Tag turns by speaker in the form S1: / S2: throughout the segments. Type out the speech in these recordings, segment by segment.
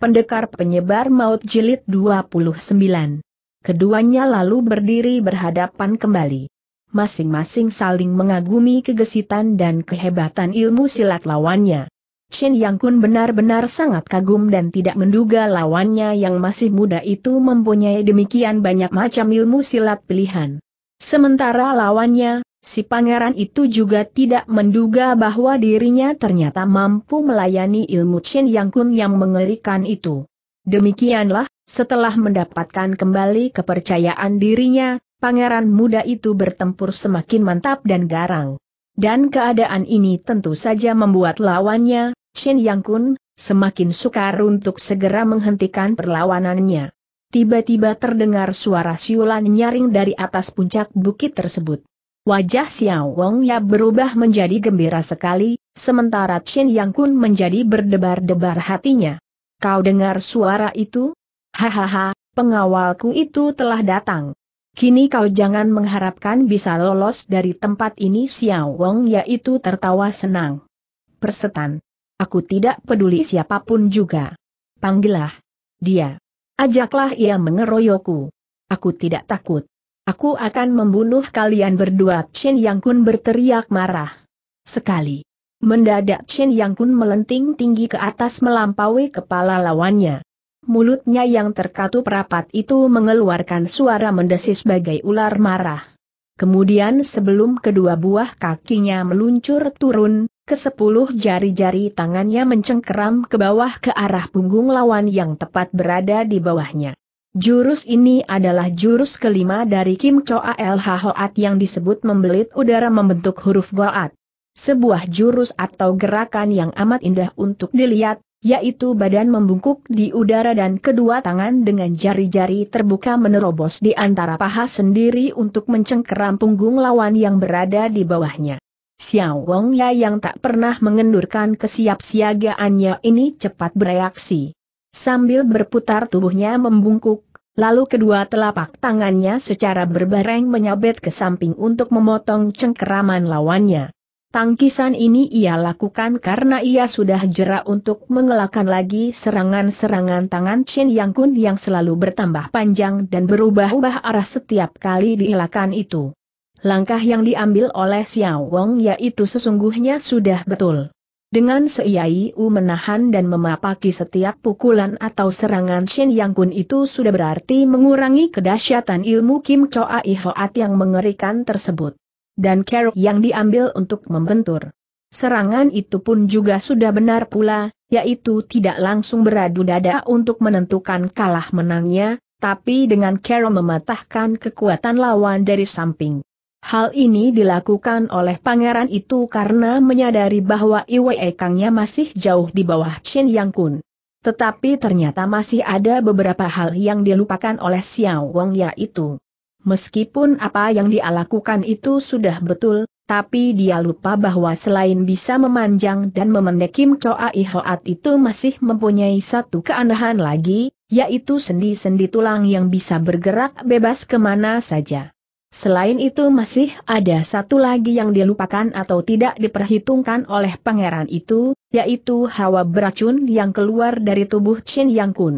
S1: Pendekar Penyebar Maut Jilid 29. Keduanya lalu berdiri berhadapan kembali. Masing-masing saling mengagumi kegesitan dan kehebatan ilmu silat lawannya. Chen Yang Kun benar-benar sangat kagum dan tidak menduga lawannya yang masih muda itu mempunyai demikian banyak macam ilmu silat pilihan. Sementara lawannya, Si pangeran itu juga tidak menduga bahwa dirinya ternyata mampu melayani ilmu Chin Yang Kun yang mengerikan itu. Demikianlah, setelah mendapatkan kembali kepercayaan dirinya, pangeran muda itu bertempur semakin mantap dan garang. Dan keadaan ini tentu saja membuat lawannya, Shin Yang Kun, semakin sukar untuk segera menghentikan perlawanannya. Tiba-tiba terdengar suara siulan nyaring dari atas puncak bukit tersebut. Wajah Xiao Wong Ya berubah menjadi gembira sekali, sementara Chen Yang Kun menjadi berdebar-debar hatinya. Kau dengar suara itu? Hahaha, pengawalku itu telah datang. Kini kau jangan mengharapkan bisa lolos dari tempat ini Xiao Wong ya itu tertawa senang. Persetan. Aku tidak peduli siapapun juga. Panggillah. Dia. Ajaklah ia mengeroyokku. Aku tidak takut. Aku akan membunuh kalian berdua. Chin Yang Kun berteriak marah. Sekali. Mendadak Chin Yang Kun melenting tinggi ke atas melampaui kepala lawannya. Mulutnya yang terkatup rapat itu mengeluarkan suara mendesis bagai ular marah. Kemudian sebelum kedua buah kakinya meluncur turun, ke sepuluh jari-jari tangannya mencengkeram ke bawah ke arah punggung lawan yang tepat berada di bawahnya. Jurus ini adalah jurus kelima dari Kim Choa Al Hoat yang disebut membelit udara membentuk huruf Goat. Sebuah jurus atau gerakan yang amat indah untuk dilihat, yaitu badan membungkuk di udara dan kedua tangan dengan jari-jari terbuka menerobos di antara paha sendiri untuk mencengkeram punggung lawan yang berada di bawahnya. Xiao Wong Ya yang tak pernah mengendurkan kesiapsiagaannya ini cepat bereaksi. Sambil berputar tubuhnya membungkuk, lalu kedua telapak tangannya secara berbareng menyabet ke samping untuk memotong cengkeraman lawannya. Tangkisan ini ia lakukan karena ia sudah jera untuk mengelakkan lagi serangan-serangan tangan Chin Yang Kun yang selalu bertambah panjang dan berubah-ubah arah setiap kali dielakkan itu. Langkah yang diambil oleh Xiao Wong yaitu sesungguhnya sudah betul. Dengan seiyai U menahan dan memapaki setiap pukulan atau serangan Shin Yang Kun itu sudah berarti mengurangi kedahsyatan ilmu Kim Choa Ihoat yang mengerikan tersebut. Dan kerok yang diambil untuk membentur. Serangan itu pun juga sudah benar pula, yaitu tidak langsung beradu dada untuk menentukan kalah menangnya, tapi dengan kerok mematahkan kekuatan lawan dari samping. Hal ini dilakukan oleh pangeran itu karena menyadari bahwa Iwe Kangnya masih jauh di bawah Chin Yang Kun. Tetapi ternyata masih ada beberapa hal yang dilupakan oleh Xiao Wong yaitu. Meskipun apa yang dia lakukan itu sudah betul, tapi dia lupa bahwa selain bisa memanjang dan memendek Kim Choa Ihoat itu masih mempunyai satu keanehan lagi, yaitu sendi-sendi tulang yang bisa bergerak bebas kemana saja. Selain itu masih ada satu lagi yang dilupakan atau tidak diperhitungkan oleh pangeran itu, yaitu hawa beracun yang keluar dari tubuh Chen Yang Kun.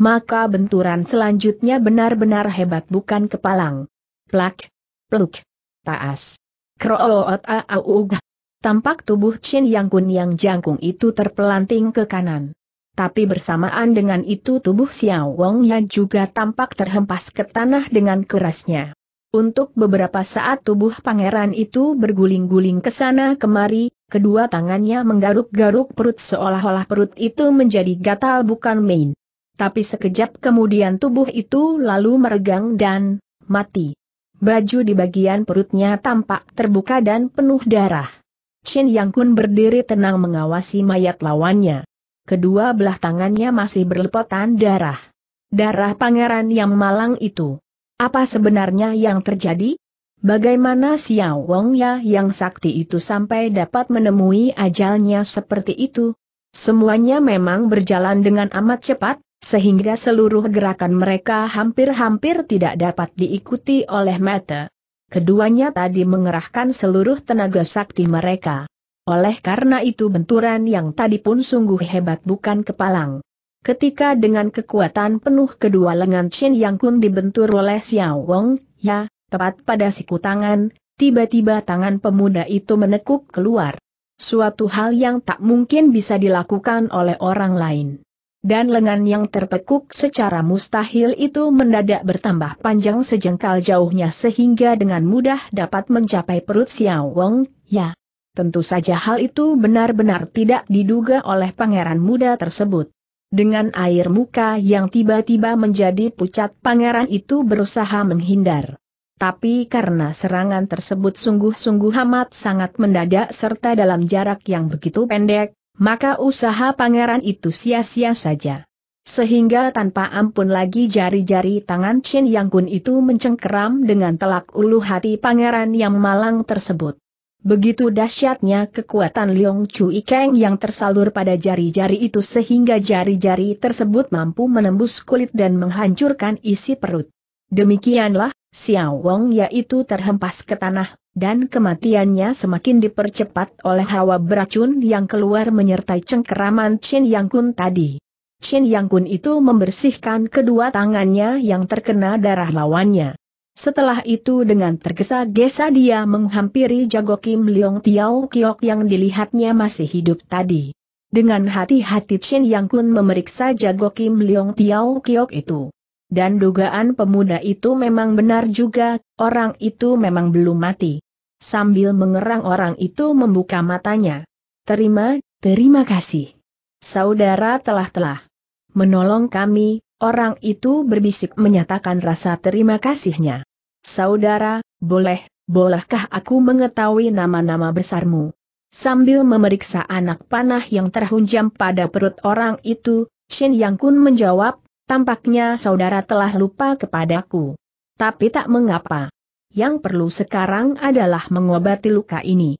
S1: Maka benturan selanjutnya benar-benar hebat bukan kepalang. Plak, pluk, taas, kroot auga. Tampak tubuh Chen Yang Kun yang jangkung itu terpelanting ke kanan. Tapi bersamaan dengan itu tubuh Xiao Wong yang juga tampak terhempas ke tanah dengan kerasnya. Untuk beberapa saat tubuh pangeran itu berguling-guling ke sana kemari, kedua tangannya menggaruk-garuk perut seolah-olah perut itu menjadi gatal bukan main. Tapi sekejap kemudian tubuh itu lalu meregang dan mati. Baju di bagian perutnya tampak terbuka dan penuh darah. Shin Yang Kun berdiri tenang mengawasi mayat lawannya. Kedua belah tangannya masih berlepotan darah. Darah pangeran yang malang itu. Apa sebenarnya yang terjadi? Bagaimana Xiao Wong Ya yang sakti itu sampai dapat menemui ajalnya seperti itu? Semuanya memang berjalan dengan amat cepat, sehingga seluruh gerakan mereka hampir-hampir tidak dapat diikuti oleh mata. Keduanya tadi mengerahkan seluruh tenaga sakti mereka. Oleh karena itu benturan yang tadi pun sungguh hebat bukan kepalang. Ketika dengan kekuatan penuh kedua lengan Chen Yang Kun dibentur oleh Xiao Wong, ya, tepat pada siku tangan, tiba-tiba tangan pemuda itu menekuk keluar. Suatu hal yang tak mungkin bisa dilakukan oleh orang lain. Dan lengan yang terpekuk secara mustahil itu mendadak bertambah panjang sejengkal jauhnya sehingga dengan mudah dapat mencapai perut Xiao Wong, ya. Tentu saja hal itu benar-benar tidak diduga oleh pangeran muda tersebut. Dengan air muka yang tiba-tiba menjadi pucat pangeran itu berusaha menghindar. Tapi karena serangan tersebut sungguh-sungguh amat sangat mendadak serta dalam jarak yang begitu pendek, maka usaha pangeran itu sia-sia saja. Sehingga tanpa ampun lagi jari-jari tangan Chin Yang Kun itu mencengkeram dengan telak ulu hati pangeran yang malang tersebut. Begitu dahsyatnya kekuatan Liong Chu Ikeng yang tersalur pada jari-jari itu sehingga jari-jari tersebut mampu menembus kulit dan menghancurkan isi perut. Demikianlah, Xiao Wong yaitu terhempas ke tanah, dan kematiannya semakin dipercepat oleh hawa beracun yang keluar menyertai cengkeraman Qin Yang Kun tadi. Qin Yang Kun itu membersihkan kedua tangannya yang terkena darah lawannya. Setelah itu dengan tergesa-gesa dia menghampiri jago Kim Leong Tiao Kiok yang dilihatnya masih hidup tadi. Dengan hati-hati Chen Yang Kun memeriksa jago Kim Leong Tiao Kiok itu. Dan dugaan pemuda itu memang benar juga, orang itu memang belum mati. Sambil mengerang orang itu membuka matanya. Terima, terima kasih. Saudara telah-telah menolong kami, orang itu berbisik menyatakan rasa terima kasihnya. Saudara, boleh, bolehkah aku mengetahui nama-nama besarmu? Sambil memeriksa anak panah yang terhunjam pada perut orang itu, Shin Yang Kun menjawab, tampaknya saudara telah lupa kepadaku. Tapi tak mengapa. Yang perlu sekarang adalah mengobati luka ini.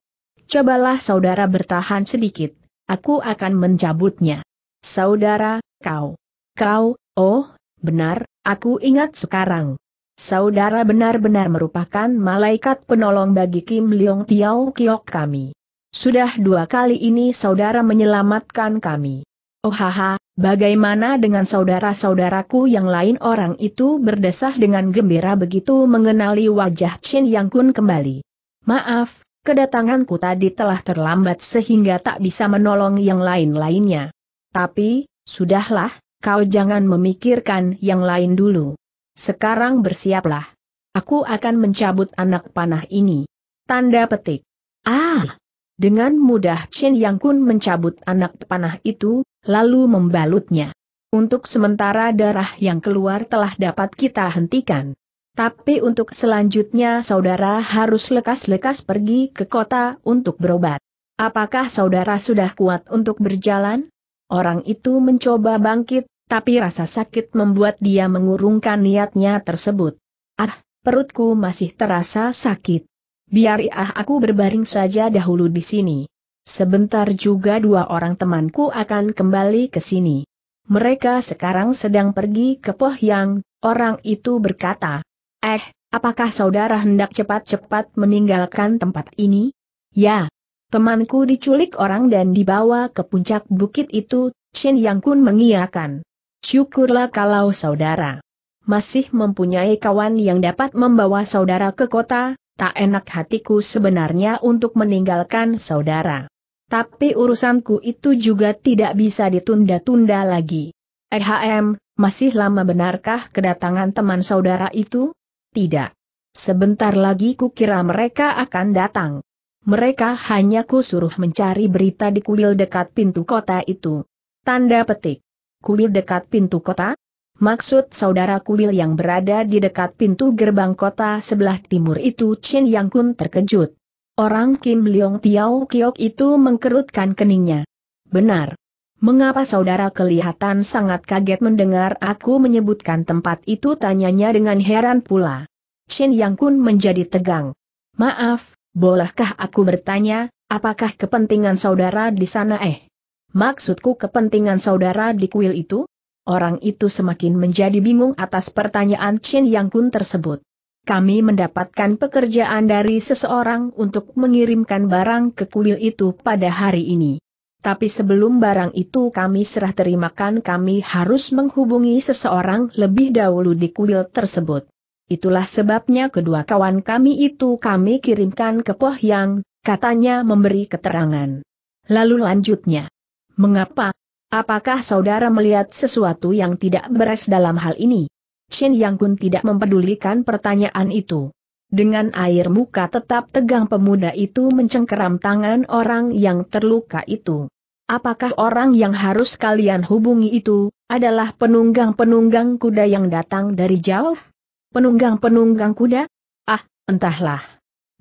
S1: Cobalah saudara bertahan sedikit, aku akan mencabutnya. Saudara, kau. Kau, oh, benar, aku ingat sekarang. Saudara benar-benar merupakan malaikat penolong bagi Kim Leong Tiao Kiok kami. Sudah dua kali ini saudara menyelamatkan kami. Oh haha, bagaimana dengan saudara-saudaraku yang lain orang itu berdesah dengan gembira begitu mengenali wajah Chin Yang Kun kembali. Maaf, kedatanganku tadi telah terlambat sehingga tak bisa menolong yang lain-lainnya. Tapi, sudahlah, kau jangan memikirkan yang lain dulu. Sekarang bersiaplah. Aku akan mencabut anak panah ini. Tanda petik. Ah! Dengan mudah Chin Yang Kun mencabut anak panah itu, lalu membalutnya. Untuk sementara darah yang keluar telah dapat kita hentikan. Tapi untuk selanjutnya saudara harus lekas-lekas pergi ke kota untuk berobat. Apakah saudara sudah kuat untuk berjalan? Orang itu mencoba bangkit, tapi rasa sakit membuat dia mengurungkan niatnya tersebut. Ah, perutku masih terasa sakit. Biar ah aku berbaring saja dahulu di sini. Sebentar juga dua orang temanku akan kembali ke sini. Mereka sekarang sedang pergi ke yang. orang itu berkata. Eh, apakah saudara hendak cepat-cepat meninggalkan tempat ini? Ya. Temanku diculik orang dan dibawa ke puncak bukit itu, Shin Yang Kun mengiakan. Syukurlah kalau saudara masih mempunyai kawan yang dapat membawa saudara ke kota, tak enak hatiku sebenarnya untuk meninggalkan saudara. Tapi urusanku itu juga tidak bisa ditunda-tunda lagi. EHM, masih lama benarkah kedatangan teman saudara itu? Tidak. Sebentar lagi kukira mereka akan datang. Mereka hanya kusuruh mencari berita di kuil dekat pintu kota itu. Tanda petik kuil dekat pintu kota? Maksud saudara kuil yang berada di dekat pintu gerbang kota sebelah timur itu Chin Yang Kun terkejut. Orang Kim Leong Tiao Kiok itu mengkerutkan keningnya. Benar. Mengapa saudara kelihatan sangat kaget mendengar aku menyebutkan tempat itu tanyanya dengan heran pula. Shin Yang Kun menjadi tegang. Maaf, bolehkah aku bertanya, apakah kepentingan saudara di sana eh? Maksudku kepentingan saudara di kuil itu? Orang itu semakin menjadi bingung atas pertanyaan Chen Yang Kun tersebut. Kami mendapatkan pekerjaan dari seseorang untuk mengirimkan barang ke kuil itu pada hari ini. Tapi sebelum barang itu kami serah terimakan kami harus menghubungi seseorang lebih dahulu di kuil tersebut. Itulah sebabnya kedua kawan kami itu kami kirimkan ke yang katanya memberi keterangan. Lalu lanjutnya. Mengapa? Apakah saudara melihat sesuatu yang tidak beres dalam hal ini? Shen Yang Kun tidak mempedulikan pertanyaan itu. Dengan air muka tetap tegang pemuda itu mencengkeram tangan orang yang terluka itu. Apakah orang yang harus kalian hubungi itu, adalah penunggang-penunggang kuda yang datang dari jauh? Penunggang-penunggang kuda? Ah, entahlah.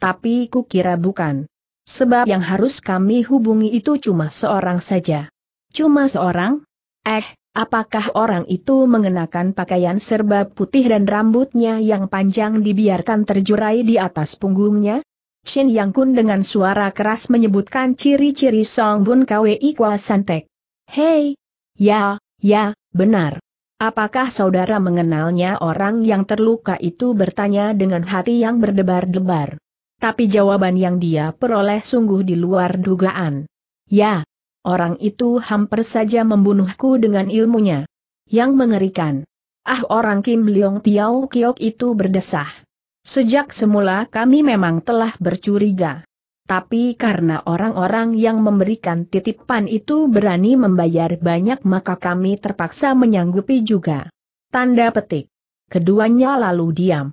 S1: Tapi kukira bukan. Sebab yang harus kami hubungi itu cuma seorang saja. Cuma seorang? Eh, apakah orang itu mengenakan pakaian serba putih dan rambutnya yang panjang dibiarkan terjurai di atas punggungnya? Shin Yang Kun dengan suara keras menyebutkan ciri-ciri Song Bun Kwei Kwa Santek. Hei! Ya, ya, benar. Apakah saudara mengenalnya orang yang terluka itu bertanya dengan hati yang berdebar-debar. Tapi jawaban yang dia peroleh sungguh di luar dugaan. Ya, orang itu hampir saja membunuhku dengan ilmunya. Yang mengerikan. Ah orang Kim Leong Tiao Kiok itu berdesah. Sejak semula kami memang telah bercuriga. Tapi karena orang-orang yang memberikan titipan itu berani membayar banyak maka kami terpaksa menyanggupi juga. Tanda petik. Keduanya lalu diam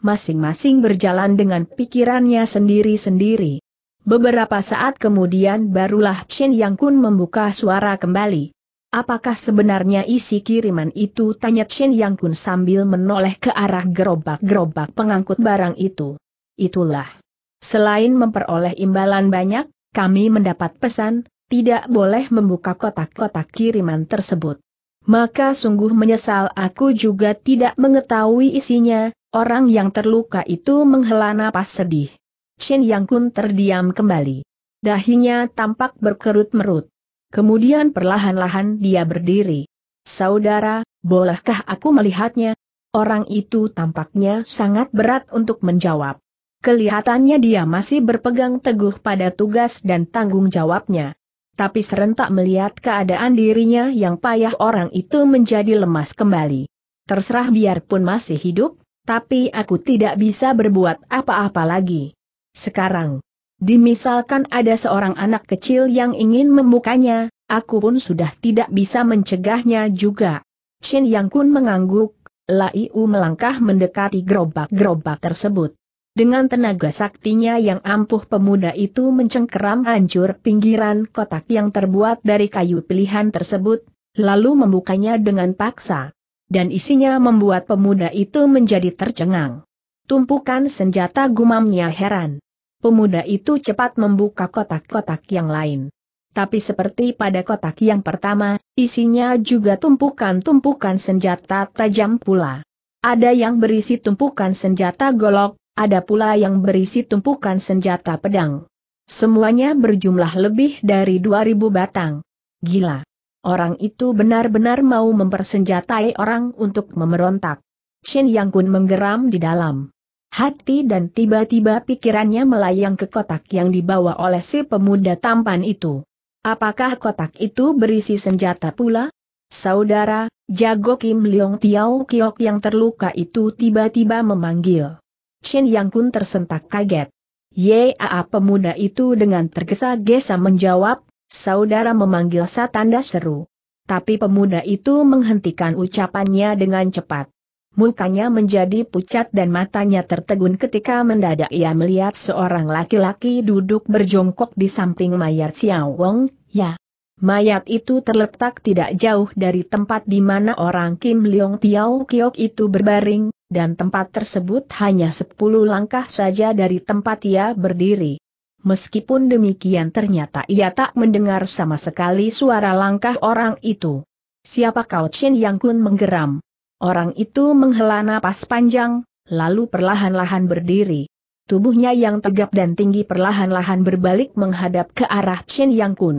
S1: masing-masing berjalan dengan pikirannya sendiri-sendiri. Beberapa saat kemudian barulah Chen Yang Kun membuka suara kembali. Apakah sebenarnya isi kiriman itu? Tanya Chen Yang Kun sambil menoleh ke arah gerobak-gerobak pengangkut barang itu. Itulah. Selain memperoleh imbalan banyak, kami mendapat pesan, tidak boleh membuka kotak-kotak kiriman tersebut. Maka sungguh menyesal aku juga tidak mengetahui isinya, Orang yang terluka itu menghela napas sedih. Chen Yang Kun terdiam kembali. Dahinya tampak berkerut merut. Kemudian perlahan-lahan dia berdiri. Saudara, bolehkah aku melihatnya? Orang itu tampaknya sangat berat untuk menjawab. Kelihatannya dia masih berpegang teguh pada tugas dan tanggung jawabnya. Tapi serentak melihat keadaan dirinya yang payah orang itu menjadi lemas kembali. Terserah biarpun masih hidup, tapi aku tidak bisa berbuat apa-apa lagi. Sekarang, dimisalkan ada seorang anak kecil yang ingin membukanya, aku pun sudah tidak bisa mencegahnya juga. Shin Yang Kun mengangguk, Laiu melangkah mendekati gerobak-gerobak tersebut. Dengan tenaga saktinya yang ampuh pemuda itu mencengkeram hancur pinggiran kotak yang terbuat dari kayu pilihan tersebut, lalu membukanya dengan paksa dan isinya membuat pemuda itu menjadi tercengang. Tumpukan senjata gumamnya heran. Pemuda itu cepat membuka kotak-kotak yang lain. Tapi seperti pada kotak yang pertama, isinya juga tumpukan-tumpukan senjata tajam pula. Ada yang berisi tumpukan senjata golok, ada pula yang berisi tumpukan senjata pedang. Semuanya berjumlah lebih dari 2000 batang. Gila. Orang itu benar-benar mau mempersenjatai orang untuk memberontak. Shin Yang Kun menggeram di dalam hati dan tiba-tiba pikirannya melayang ke kotak yang dibawa oleh si pemuda tampan itu. Apakah kotak itu berisi senjata pula? Saudara, jago Kim Leong Tiao Kiok yang terluka itu tiba-tiba memanggil. Shin Yang Kun tersentak kaget. Yaa pemuda itu dengan tergesa-gesa menjawab, Saudara memanggil satanda seru. Tapi pemuda itu menghentikan ucapannya dengan cepat. Mukanya menjadi pucat dan matanya tertegun ketika mendadak ia melihat seorang laki-laki duduk berjongkok di samping mayat Xiao Wong, ya. Mayat itu terletak tidak jauh dari tempat di mana orang Kim Leong Tiao Kiok itu berbaring, dan tempat tersebut hanya sepuluh langkah saja dari tempat ia berdiri meskipun demikian ternyata ia tak mendengar sama sekali suara langkah orang itu. Siapa kau Chin Yang Kun menggeram? Orang itu menghela napas panjang, lalu perlahan-lahan berdiri. Tubuhnya yang tegap dan tinggi perlahan-lahan berbalik menghadap ke arah Chin Yang Kun.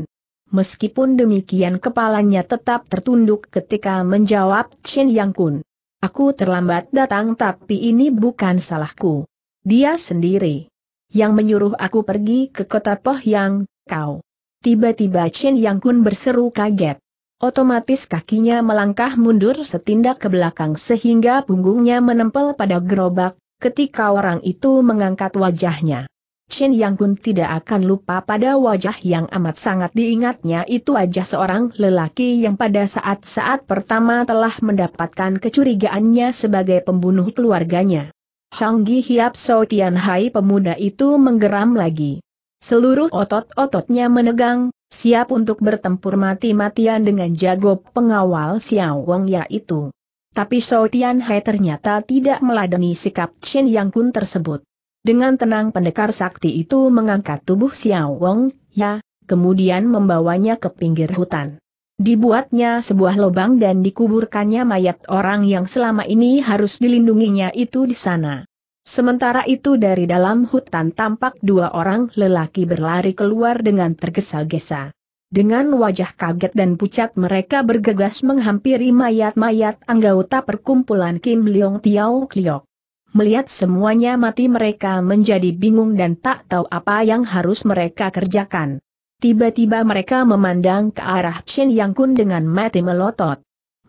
S1: Meskipun demikian kepalanya tetap tertunduk ketika menjawab Chin Yang Kun. Aku terlambat datang tapi ini bukan salahku. Dia sendiri yang menyuruh aku pergi ke kota Pohyang, kau. Tiba-tiba Chen Yang Kun berseru kaget. Otomatis kakinya melangkah mundur setindak ke belakang sehingga punggungnya menempel pada gerobak, ketika orang itu mengangkat wajahnya. Chen Yang Kun tidak akan lupa pada wajah yang amat sangat diingatnya itu wajah seorang lelaki yang pada saat-saat pertama telah mendapatkan kecurigaannya sebagai pembunuh keluarganya. Shanggi Hiap So Tian Hai pemuda itu menggeram lagi. Seluruh otot-ototnya menegang, siap untuk bertempur mati-matian dengan jago pengawal Xiao Wong yaitu. Tapi So Tian Hai ternyata tidak meladeni sikap Chen Yang Kun tersebut. Dengan tenang pendekar sakti itu mengangkat tubuh Xiao Wong, ya, kemudian membawanya ke pinggir hutan. Dibuatnya sebuah lubang dan dikuburkannya mayat orang yang selama ini harus dilindunginya itu di sana. Sementara itu dari dalam hutan tampak dua orang lelaki berlari keluar dengan tergesa-gesa. Dengan wajah kaget dan pucat mereka bergegas menghampiri mayat-mayat anggota perkumpulan Kim Leong Tiao Kliok. Melihat semuanya mati mereka menjadi bingung dan tak tahu apa yang harus mereka kerjakan. Tiba-tiba mereka memandang ke arah Chen Yang Kun dengan mati melotot.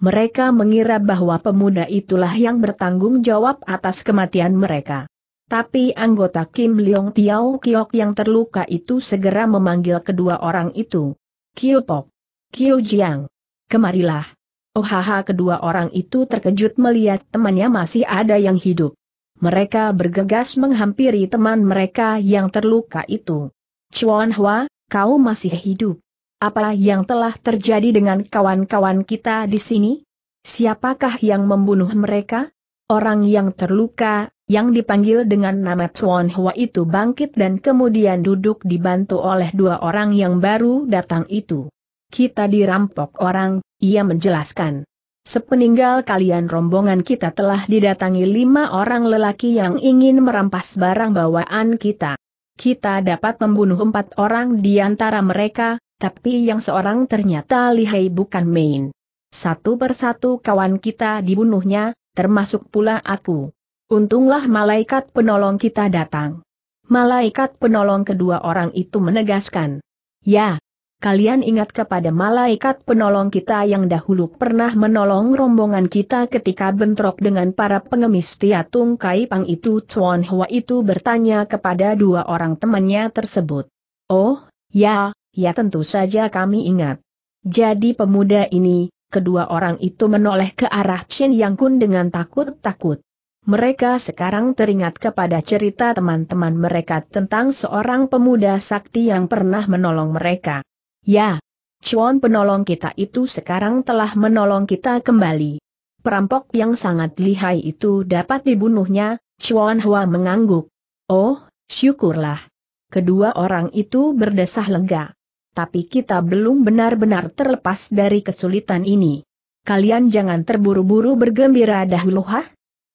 S1: Mereka mengira bahwa pemuda itulah yang bertanggung jawab atas kematian mereka. Tapi anggota Kim Leong Tiao Kiok yang terluka itu segera memanggil kedua orang itu. Kiu Pok. Kiu Jiang. Kemarilah. Ohaha kedua orang itu terkejut melihat temannya masih ada yang hidup. Mereka bergegas menghampiri teman mereka yang terluka itu. Chuan Hua, kau masih hidup. Apa yang telah terjadi dengan kawan-kawan kita di sini? Siapakah yang membunuh mereka? Orang yang terluka, yang dipanggil dengan nama Tuan Hua itu bangkit dan kemudian duduk dibantu oleh dua orang yang baru datang itu. Kita dirampok orang, ia menjelaskan. Sepeninggal kalian rombongan kita telah didatangi lima orang lelaki yang ingin merampas barang bawaan kita kita dapat membunuh empat orang di antara mereka, tapi yang seorang ternyata lihai bukan main. Satu persatu kawan kita dibunuhnya, termasuk pula aku. Untunglah malaikat penolong kita datang. Malaikat penolong kedua orang itu menegaskan. Ya, Kalian ingat kepada malaikat penolong kita yang dahulu pernah menolong rombongan kita ketika bentrok dengan para pengemis Tiatung Kaipang itu Chuan Hua itu bertanya kepada dua orang temannya tersebut. Oh, ya, ya tentu saja kami ingat. Jadi pemuda ini, kedua orang itu menoleh ke arah chen Yang Kun dengan takut-takut. Mereka sekarang teringat kepada cerita teman-teman mereka tentang seorang pemuda sakti yang pernah menolong mereka. Ya, Chuan penolong kita itu sekarang telah menolong kita kembali. Perampok yang sangat lihai itu dapat dibunuhnya, Chuan Hua mengangguk. Oh, syukurlah. Kedua orang itu berdesah lega. Tapi kita belum benar-benar terlepas dari kesulitan ini. Kalian jangan terburu-buru bergembira dahulu, ha?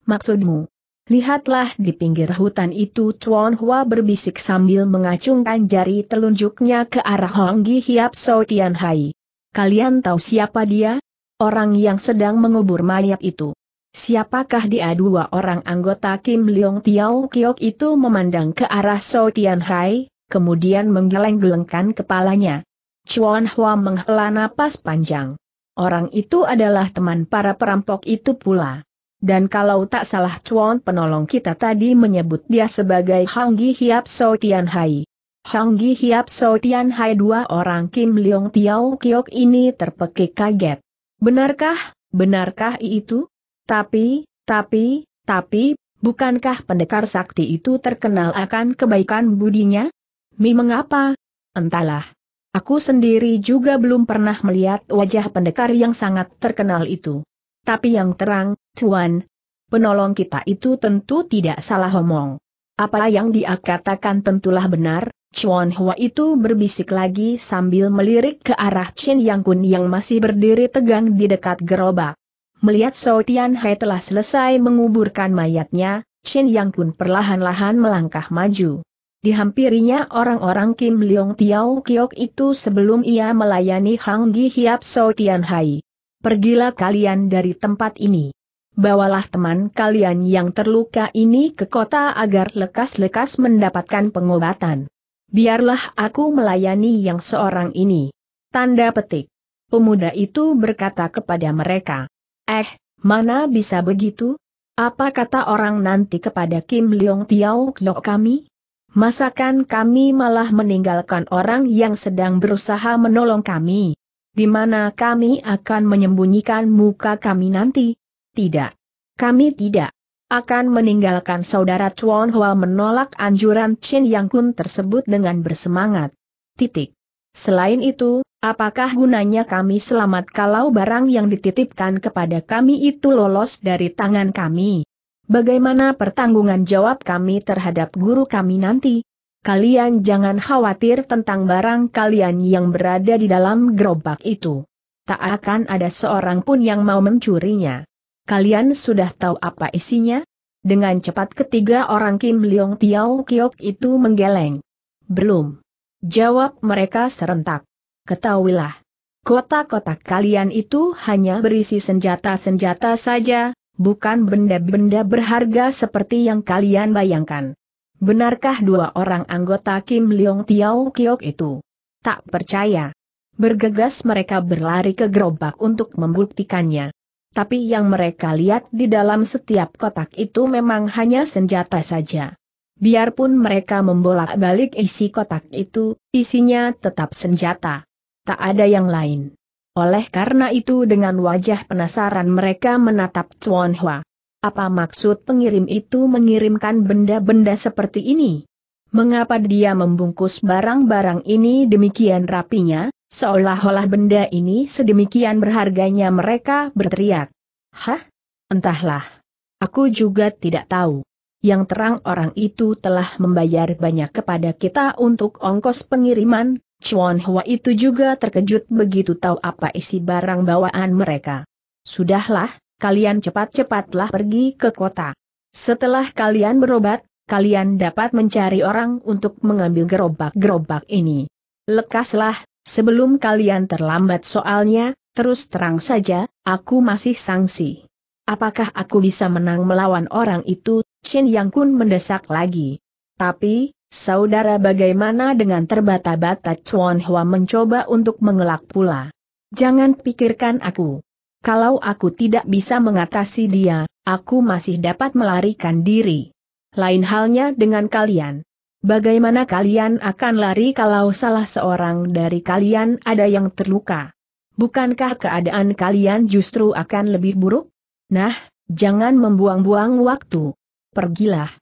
S1: Maksudmu? Lihatlah di pinggir hutan itu Chuan Hua berbisik sambil mengacungkan jari telunjuknya ke arah Honggi Hiap So Tian Hai. Kalian tahu siapa dia? Orang yang sedang mengubur mayat itu. Siapakah dia dua orang anggota Kim Leong Tiao Kiok itu memandang ke arah So Tian Hai, kemudian menggeleng-gelengkan kepalanya. Chuan Hua menghela napas panjang. Orang itu adalah teman para perampok itu pula. Dan kalau tak salah cuan penolong kita tadi menyebut dia sebagai Hanggi Hiap So Tian Hai. Hanggi Hiap So Tian Hai dua orang Kim Leong Tiao Kiok ini terpekik kaget. Benarkah, benarkah itu? Tapi, tapi, tapi, bukankah pendekar sakti itu terkenal akan kebaikan budinya? Mi mengapa? Entahlah. Aku sendiri juga belum pernah melihat wajah pendekar yang sangat terkenal itu. Tapi yang terang, Cuan, penolong kita itu tentu tidak salah omong. Apa yang dia katakan tentulah benar, Chuan Hua itu berbisik lagi sambil melirik ke arah Chen Yang Kun yang masih berdiri tegang di dekat gerobak. Melihat Shou Tian Hai telah selesai menguburkan mayatnya, Chen Yang Kun perlahan-lahan melangkah maju. Dihampirinya orang-orang Kim Leong Tiao Kiok itu sebelum ia melayani Hang Gi Hiap Shou Tian Hai pergilah kalian dari tempat ini. Bawalah teman kalian yang terluka ini ke kota agar lekas-lekas mendapatkan pengobatan. Biarlah aku melayani yang seorang ini. Tanda petik. Pemuda itu berkata kepada mereka. Eh, mana bisa begitu? Apa kata orang nanti kepada Kim Leong Piao Kyo kami? Masakan kami malah meninggalkan orang yang sedang berusaha menolong kami di mana kami akan menyembunyikan muka kami nanti? Tidak. Kami tidak akan meninggalkan saudara Chuan Hua menolak anjuran Chen Yang Kun tersebut dengan bersemangat. Titik. Selain itu, apakah gunanya kami selamat kalau barang yang dititipkan kepada kami itu lolos dari tangan kami? Bagaimana pertanggungan jawab kami terhadap guru kami nanti? kalian jangan khawatir tentang barang kalian yang berada di dalam gerobak itu. Tak akan ada seorang pun yang mau mencurinya. Kalian sudah tahu apa isinya? Dengan cepat ketiga orang Kim Leong Piao Kiok itu menggeleng. Belum. Jawab mereka serentak. Ketahuilah. Kotak-kotak kalian itu hanya berisi senjata-senjata saja, bukan benda-benda berharga seperti yang kalian bayangkan. Benarkah dua orang anggota Kim Leong Tiao Kiok itu? Tak percaya. Bergegas mereka berlari ke gerobak untuk membuktikannya. Tapi yang mereka lihat di dalam setiap kotak itu memang hanya senjata saja. Biarpun mereka membolak-balik isi kotak itu, isinya tetap senjata. Tak ada yang lain. Oleh karena itu dengan wajah penasaran mereka menatap Chuan Hua. Apa maksud pengirim itu mengirimkan benda-benda seperti ini? Mengapa dia membungkus barang-barang ini demikian rapinya, seolah-olah benda ini sedemikian berharganya mereka berteriak. Hah? Entahlah. Aku juga tidak tahu. Yang terang orang itu telah membayar banyak kepada kita untuk ongkos pengiriman, Chuan Hua itu juga terkejut begitu tahu apa isi barang bawaan mereka. Sudahlah, kalian cepat-cepatlah pergi ke kota. Setelah kalian berobat, kalian dapat mencari orang untuk mengambil gerobak-gerobak ini. Lekaslah, sebelum kalian terlambat soalnya, terus terang saja, aku masih sangsi. Apakah aku bisa menang melawan orang itu? Chen Yang Kun mendesak lagi. Tapi, saudara bagaimana dengan terbata-bata Chuan Hua mencoba untuk mengelak pula? Jangan pikirkan aku. Kalau aku tidak bisa mengatasi dia, aku masih dapat melarikan diri. Lain halnya dengan kalian. Bagaimana kalian akan lari kalau salah seorang dari kalian ada yang terluka? Bukankah keadaan kalian justru akan lebih buruk? Nah, jangan membuang-buang waktu. Pergilah.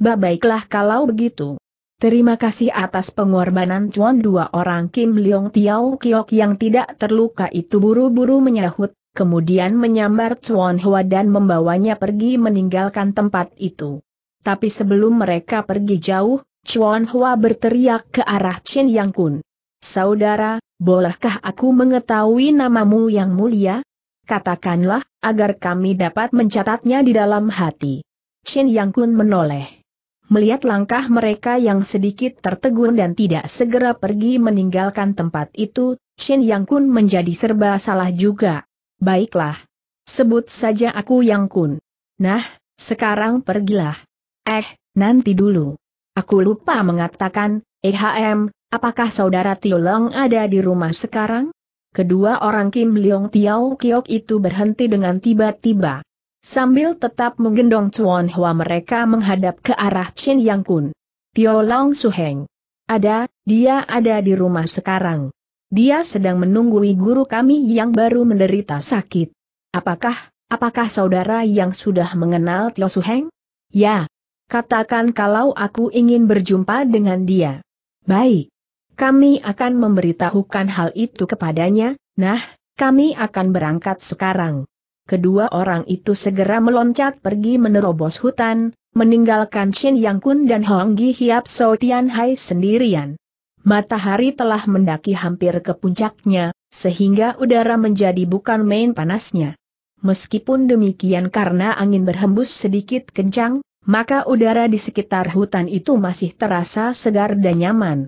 S1: Baiklah kalau begitu. Terima kasih atas pengorbanan Tuan dua orang Kim Leong Tiao Kiok yang tidak terluka itu buru-buru menyahut kemudian menyambar Chuan Hua dan membawanya pergi meninggalkan tempat itu. Tapi sebelum mereka pergi jauh, Chuan Hua berteriak ke arah Chin Yang Kun. Saudara, bolehkah aku mengetahui namamu yang mulia? Katakanlah, agar kami dapat mencatatnya di dalam hati. Chin Yang Kun menoleh. Melihat langkah mereka yang sedikit tertegun dan tidak segera pergi meninggalkan tempat itu, Chin Yang Kun menjadi serba salah juga. Baiklah. Sebut saja aku yang kun. Nah, sekarang pergilah. Eh, nanti dulu. Aku lupa mengatakan, EHM, apakah saudara Tiolong ada di rumah sekarang? Kedua orang Kim Leong Tiao Kiok itu berhenti dengan tiba-tiba. Sambil tetap menggendong Chuan Hua mereka menghadap ke arah Chin Yang Kun. Tio Long Suheng. Ada, dia ada di rumah sekarang. Dia sedang menunggui guru kami yang baru menderita sakit. Apakah, apakah saudara yang sudah mengenal Tio Heng? Ya. Katakan kalau aku ingin berjumpa dengan dia. Baik. Kami akan memberitahukan hal itu kepadanya, nah, kami akan berangkat sekarang. Kedua orang itu segera meloncat pergi menerobos hutan, meninggalkan Shin Yang Kun dan Hong Gi Hiap So Tian Hai sendirian. Matahari telah mendaki hampir ke puncaknya, sehingga udara menjadi bukan main panasnya. Meskipun demikian karena angin berhembus sedikit kencang, maka udara di sekitar hutan itu masih terasa segar dan nyaman.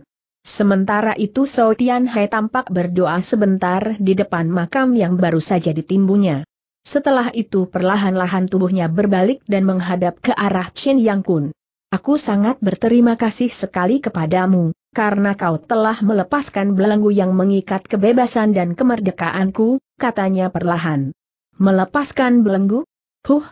S1: Sementara itu Sao Tian Hai tampak berdoa sebentar di depan makam yang baru saja ditimbunya. Setelah itu perlahan-lahan tubuhnya berbalik dan menghadap ke arah Chen Yang Kun. Aku sangat berterima kasih sekali kepadamu, karena kau telah melepaskan belenggu yang mengikat kebebasan dan kemerdekaanku, katanya perlahan. Melepaskan belenggu? Huh,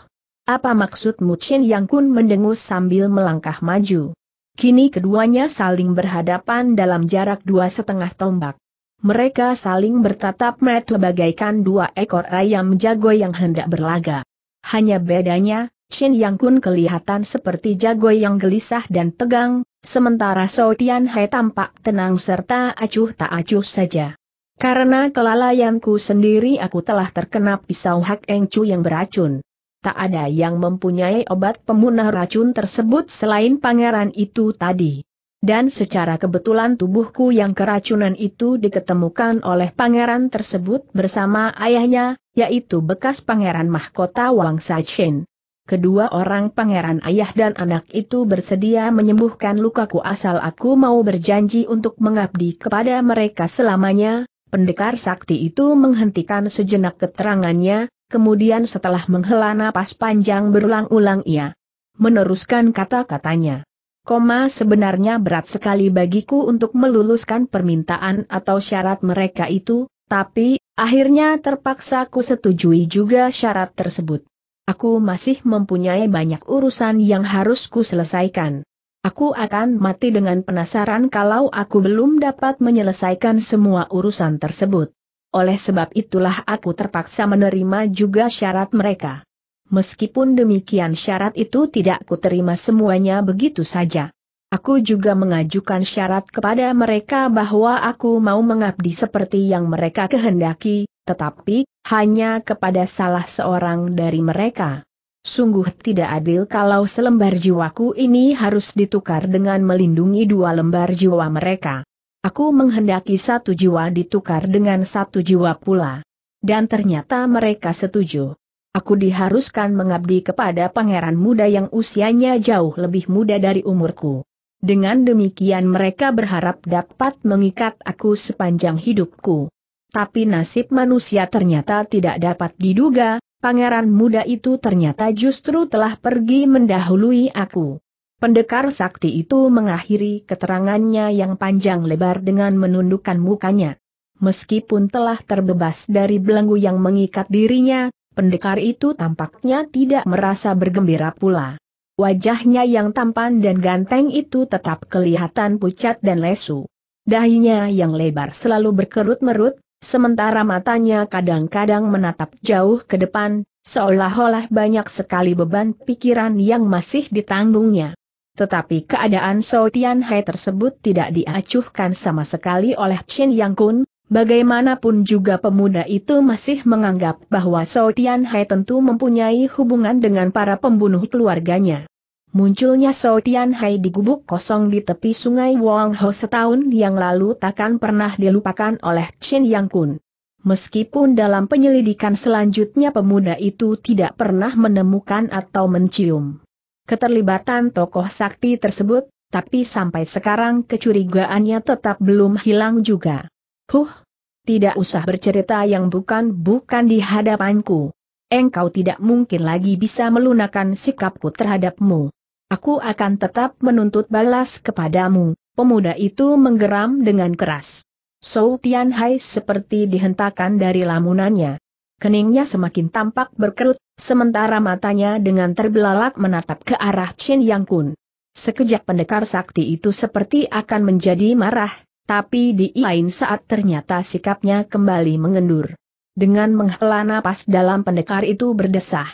S1: apa maksudmu Chin Yang Kun mendengus sambil melangkah maju. Kini keduanya saling berhadapan dalam jarak dua setengah tombak. Mereka saling bertatap mata bagaikan dua ekor ayam jago yang hendak berlaga. Hanya bedanya, Shin Yang Kun kelihatan seperti jago yang gelisah dan tegang, sementara So Tian Hai tampak tenang serta acuh tak acuh saja. Karena kelalaianku sendiri aku telah terkena pisau Hak Eng Chu yang beracun. Tak ada yang mempunyai obat pemunah racun tersebut selain pangeran itu tadi. Dan secara kebetulan tubuhku yang keracunan itu diketemukan oleh pangeran tersebut bersama ayahnya, yaitu bekas pangeran mahkota Wang Chen kedua orang pangeran ayah dan anak itu bersedia menyembuhkan lukaku asal aku mau berjanji untuk mengabdi kepada mereka selamanya. Pendekar sakti itu menghentikan sejenak keterangannya, kemudian setelah menghela napas panjang berulang-ulang ia meneruskan kata-katanya. Koma sebenarnya berat sekali bagiku untuk meluluskan permintaan atau syarat mereka itu, tapi, akhirnya terpaksa ku setujui juga syarat tersebut. Aku masih mempunyai banyak urusan yang harus ku selesaikan. Aku akan mati dengan penasaran kalau aku belum dapat menyelesaikan semua urusan tersebut. Oleh sebab itulah aku terpaksa menerima juga syarat mereka. Meskipun demikian syarat itu tidak ku terima semuanya begitu saja. Aku juga mengajukan syarat kepada mereka bahwa aku mau mengabdi seperti yang mereka kehendaki, tetapi hanya kepada salah seorang dari mereka. Sungguh tidak adil kalau selembar jiwaku ini harus ditukar dengan melindungi dua lembar jiwa mereka. Aku menghendaki satu jiwa ditukar dengan satu jiwa pula. Dan ternyata mereka setuju. Aku diharuskan mengabdi kepada pangeran muda yang usianya jauh lebih muda dari umurku. Dengan demikian mereka berharap dapat mengikat aku sepanjang hidupku. Tapi nasib manusia ternyata tidak dapat diduga, pangeran muda itu ternyata justru telah pergi mendahului aku. Pendekar sakti itu mengakhiri keterangannya yang panjang lebar dengan menundukkan mukanya. Meskipun telah terbebas dari belenggu yang mengikat dirinya, pendekar itu tampaknya tidak merasa bergembira pula. Wajahnya yang tampan dan ganteng itu tetap kelihatan pucat dan lesu. Dahinya yang lebar selalu berkerut-merut, sementara matanya kadang-kadang menatap jauh ke depan, seolah-olah banyak sekali beban pikiran yang masih ditanggungnya. Tetapi keadaan Sou Tian tersebut tidak diacuhkan sama sekali oleh Chin Yang Kun, bagaimanapun juga pemuda itu masih menganggap bahwa Sou Tian tentu mempunyai hubungan dengan para pembunuh keluarganya. Munculnya Sao Tianhai di gubuk kosong di tepi sungai Wong Ho setahun yang lalu takkan pernah dilupakan oleh Chin Yang Kun. Meskipun dalam penyelidikan selanjutnya pemuda itu tidak pernah menemukan atau mencium keterlibatan tokoh sakti tersebut, tapi sampai sekarang kecurigaannya tetap belum hilang juga. Huh, tidak usah bercerita yang bukan-bukan di hadapanku. Engkau tidak mungkin lagi bisa melunakan sikapku terhadapmu. Aku akan tetap menuntut balas kepadamu. Pemuda itu menggeram dengan keras. Sou Tian Hai seperti dihentakan dari lamunannya. Keningnya semakin tampak berkerut, sementara matanya dengan terbelalak menatap ke arah Chin Yang Kun. Sekejap pendekar sakti itu seperti akan menjadi marah, tapi di lain saat ternyata sikapnya kembali mengendur. Dengan menghela napas dalam pendekar itu berdesah.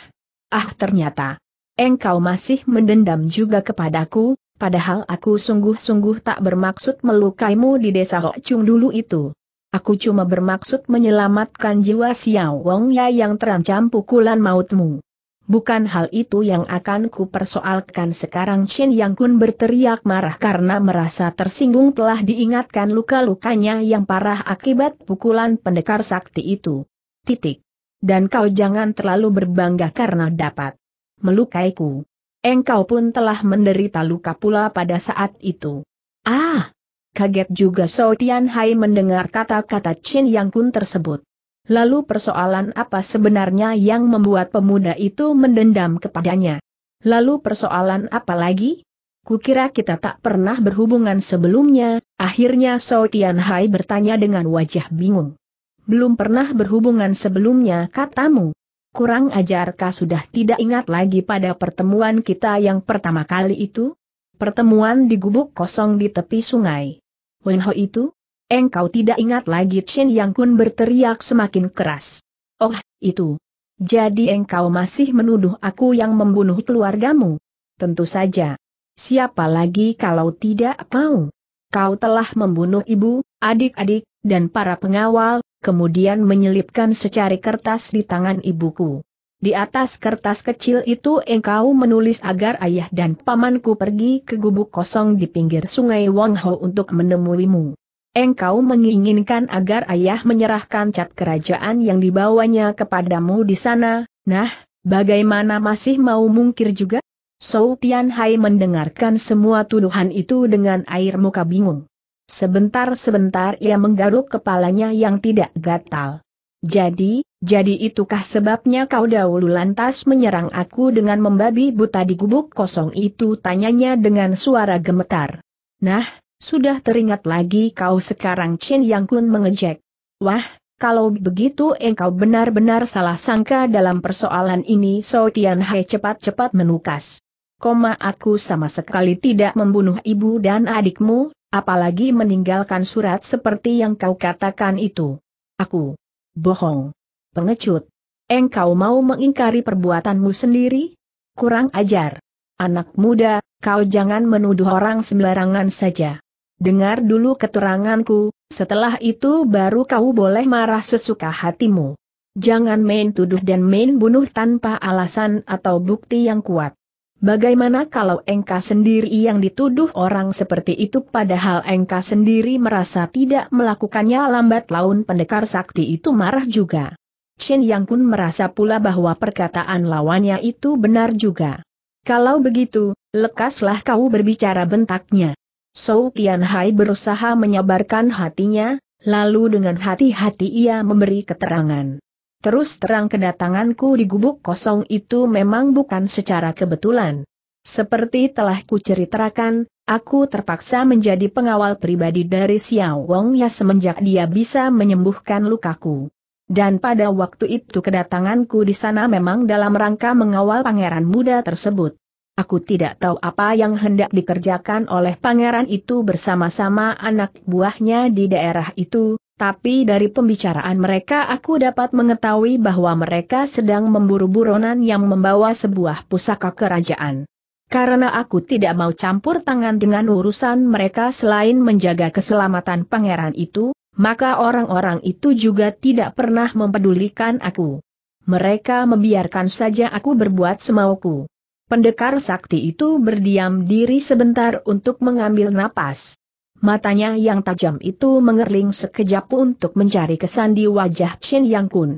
S1: Ah ternyata, engkau masih mendendam juga kepadaku, padahal aku sungguh-sungguh tak bermaksud melukaimu di desa Hokchung dulu itu. Aku cuma bermaksud menyelamatkan jiwa Xiao Wong Ya yang terancam pukulan mautmu. Bukan hal itu yang akan kupersoalkan sekarang Shin Yang Kun berteriak marah karena merasa tersinggung telah diingatkan luka-lukanya yang parah akibat pukulan pendekar sakti itu. Titik. Dan kau jangan terlalu berbangga karena dapat melukaiku. Engkau pun telah menderita luka pula pada saat itu. Ah! Kaget juga So Tian Hai mendengar kata-kata Chin Yang Kun tersebut. Lalu persoalan apa sebenarnya yang membuat pemuda itu mendendam kepadanya? Lalu persoalan apa lagi? Kukira kita tak pernah berhubungan sebelumnya, akhirnya Tian Hai bertanya dengan wajah bingung. Belum pernah berhubungan sebelumnya katamu, Kurang ajarkah sudah tidak ingat lagi pada pertemuan kita yang pertama kali itu? Pertemuan di gubuk kosong di tepi sungai. Wenho itu? Engkau tidak ingat lagi Chen Yang Kun berteriak semakin keras. Oh, itu. Jadi engkau masih menuduh aku yang membunuh keluargamu? Tentu saja. Siapa lagi kalau tidak kau? Kau telah membunuh ibu, adik-adik, dan para pengawal, kemudian menyelipkan secari kertas di tangan ibuku. Di atas kertas kecil itu engkau menulis agar ayah dan pamanku pergi ke gubuk kosong di pinggir sungai Wangho untuk menemuimu. Engkau menginginkan agar ayah menyerahkan cat kerajaan yang dibawanya kepadamu di sana, nah, bagaimana masih mau mungkir juga? So Tian Hai mendengarkan semua tuduhan itu dengan air muka bingung. Sebentar-sebentar ia menggaruk kepalanya yang tidak gatal. Jadi, jadi itukah sebabnya kau dahulu lantas menyerang aku dengan membabi buta di gubuk kosong itu tanyanya dengan suara gemetar. Nah, sudah teringat lagi kau sekarang Chen Yang Kun mengejek. Wah, kalau begitu engkau benar-benar salah sangka dalam persoalan ini So Tian Hai cepat-cepat menukas. Koma aku sama sekali tidak membunuh ibu dan adikmu, apalagi meninggalkan surat seperti yang kau katakan itu. Aku bohong, pengecut. Engkau mau mengingkari perbuatanmu sendiri? Kurang ajar. Anak muda, kau jangan menuduh orang sembarangan saja. Dengar dulu keteranganku, setelah itu baru kau boleh marah sesuka hatimu. Jangan main tuduh dan main bunuh tanpa alasan atau bukti yang kuat. Bagaimana kalau engka sendiri yang dituduh orang seperti itu padahal engka sendiri merasa tidak melakukannya lambat laun pendekar sakti itu marah juga. Chen Yang Kun merasa pula bahwa perkataan lawannya itu benar juga. Kalau begitu, lekaslah kau berbicara bentaknya. Sou Tian Hai berusaha menyabarkan hatinya, lalu dengan hati-hati ia memberi keterangan. Terus terang kedatanganku di gubuk kosong itu memang bukan secara kebetulan. Seperti telah kuceritakan, aku terpaksa menjadi pengawal pribadi dari Xiao Wong ya semenjak dia bisa menyembuhkan lukaku. Dan pada waktu itu kedatanganku di sana memang dalam rangka mengawal pangeran muda tersebut. Aku tidak tahu apa yang hendak dikerjakan oleh pangeran itu bersama-sama anak buahnya di daerah itu, tapi dari pembicaraan mereka aku dapat mengetahui bahwa mereka sedang memburu buronan yang membawa sebuah pusaka kerajaan. Karena aku tidak mau campur tangan dengan urusan mereka selain menjaga keselamatan pangeran itu, maka orang-orang itu juga tidak pernah mempedulikan aku. Mereka membiarkan saja aku berbuat semauku. Pendekar sakti itu berdiam diri sebentar untuk mengambil napas. Matanya yang tajam itu mengerling sekejap untuk mencari kesan di wajah Chin Yang Kun.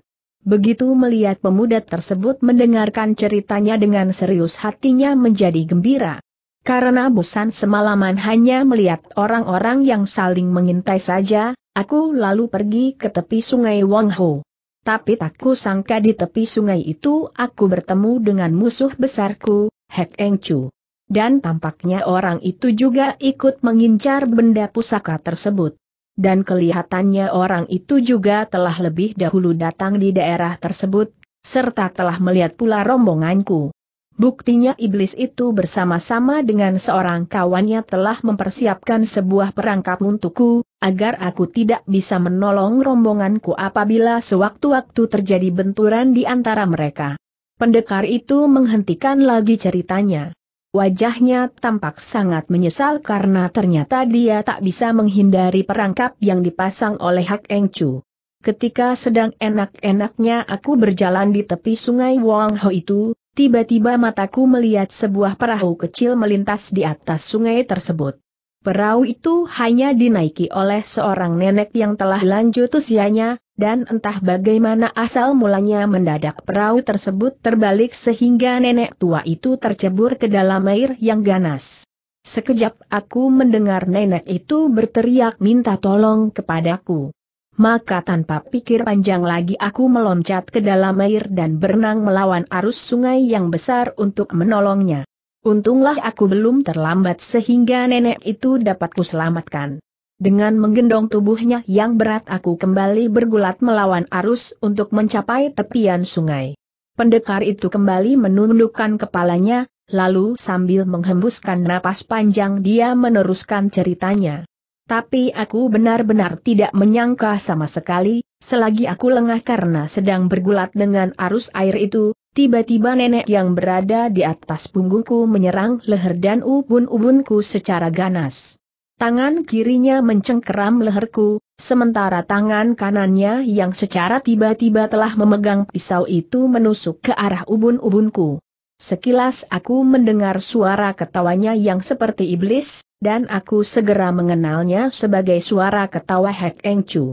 S1: Begitu melihat pemuda tersebut mendengarkan ceritanya dengan serius hatinya menjadi gembira. Karena bosan semalaman hanya melihat orang-orang yang saling mengintai saja, aku lalu pergi ke tepi sungai Wang Ho. Tapi tak ku sangka di tepi sungai itu aku bertemu dengan musuh besarku, Hek Eng Chu dan tampaknya orang itu juga ikut mengincar benda pusaka tersebut. Dan kelihatannya orang itu juga telah lebih dahulu datang di daerah tersebut, serta telah melihat pula rombonganku. Buktinya iblis itu bersama-sama dengan seorang kawannya telah mempersiapkan sebuah perangkap untukku, agar aku tidak bisa menolong rombonganku apabila sewaktu-waktu terjadi benturan di antara mereka. Pendekar itu menghentikan lagi ceritanya. Wajahnya tampak sangat menyesal karena ternyata dia tak bisa menghindari perangkap yang dipasang oleh Hak Eng Chu. Ketika sedang enak-enaknya aku berjalan di tepi sungai Wang Ho itu, tiba-tiba mataku melihat sebuah perahu kecil melintas di atas sungai tersebut. Perahu itu hanya dinaiki oleh seorang nenek yang telah lanjut usianya, dan entah bagaimana asal mulanya mendadak perahu tersebut terbalik sehingga nenek tua itu tercebur ke dalam air yang ganas. Sekejap aku mendengar nenek itu berteriak minta tolong kepadaku. Maka tanpa pikir panjang lagi aku meloncat ke dalam air dan berenang melawan arus sungai yang besar untuk menolongnya. Untunglah aku belum terlambat sehingga nenek itu dapat kuselamatkan. Dengan menggendong tubuhnya yang berat aku kembali bergulat melawan arus untuk mencapai tepian sungai. Pendekar itu kembali menundukkan kepalanya, lalu sambil menghembuskan napas panjang dia meneruskan ceritanya. Tapi aku benar-benar tidak menyangka sama sekali, selagi aku lengah karena sedang bergulat dengan arus air itu, Tiba-tiba nenek yang berada di atas punggungku menyerang leher dan ubun-ubunku secara ganas. Tangan kirinya mencengkeram leherku, sementara tangan kanannya yang secara tiba-tiba telah memegang pisau itu menusuk ke arah ubun-ubunku. Sekilas aku mendengar suara ketawanya yang seperti iblis, dan aku segera mengenalnya sebagai suara ketawa Hek Eng Chu.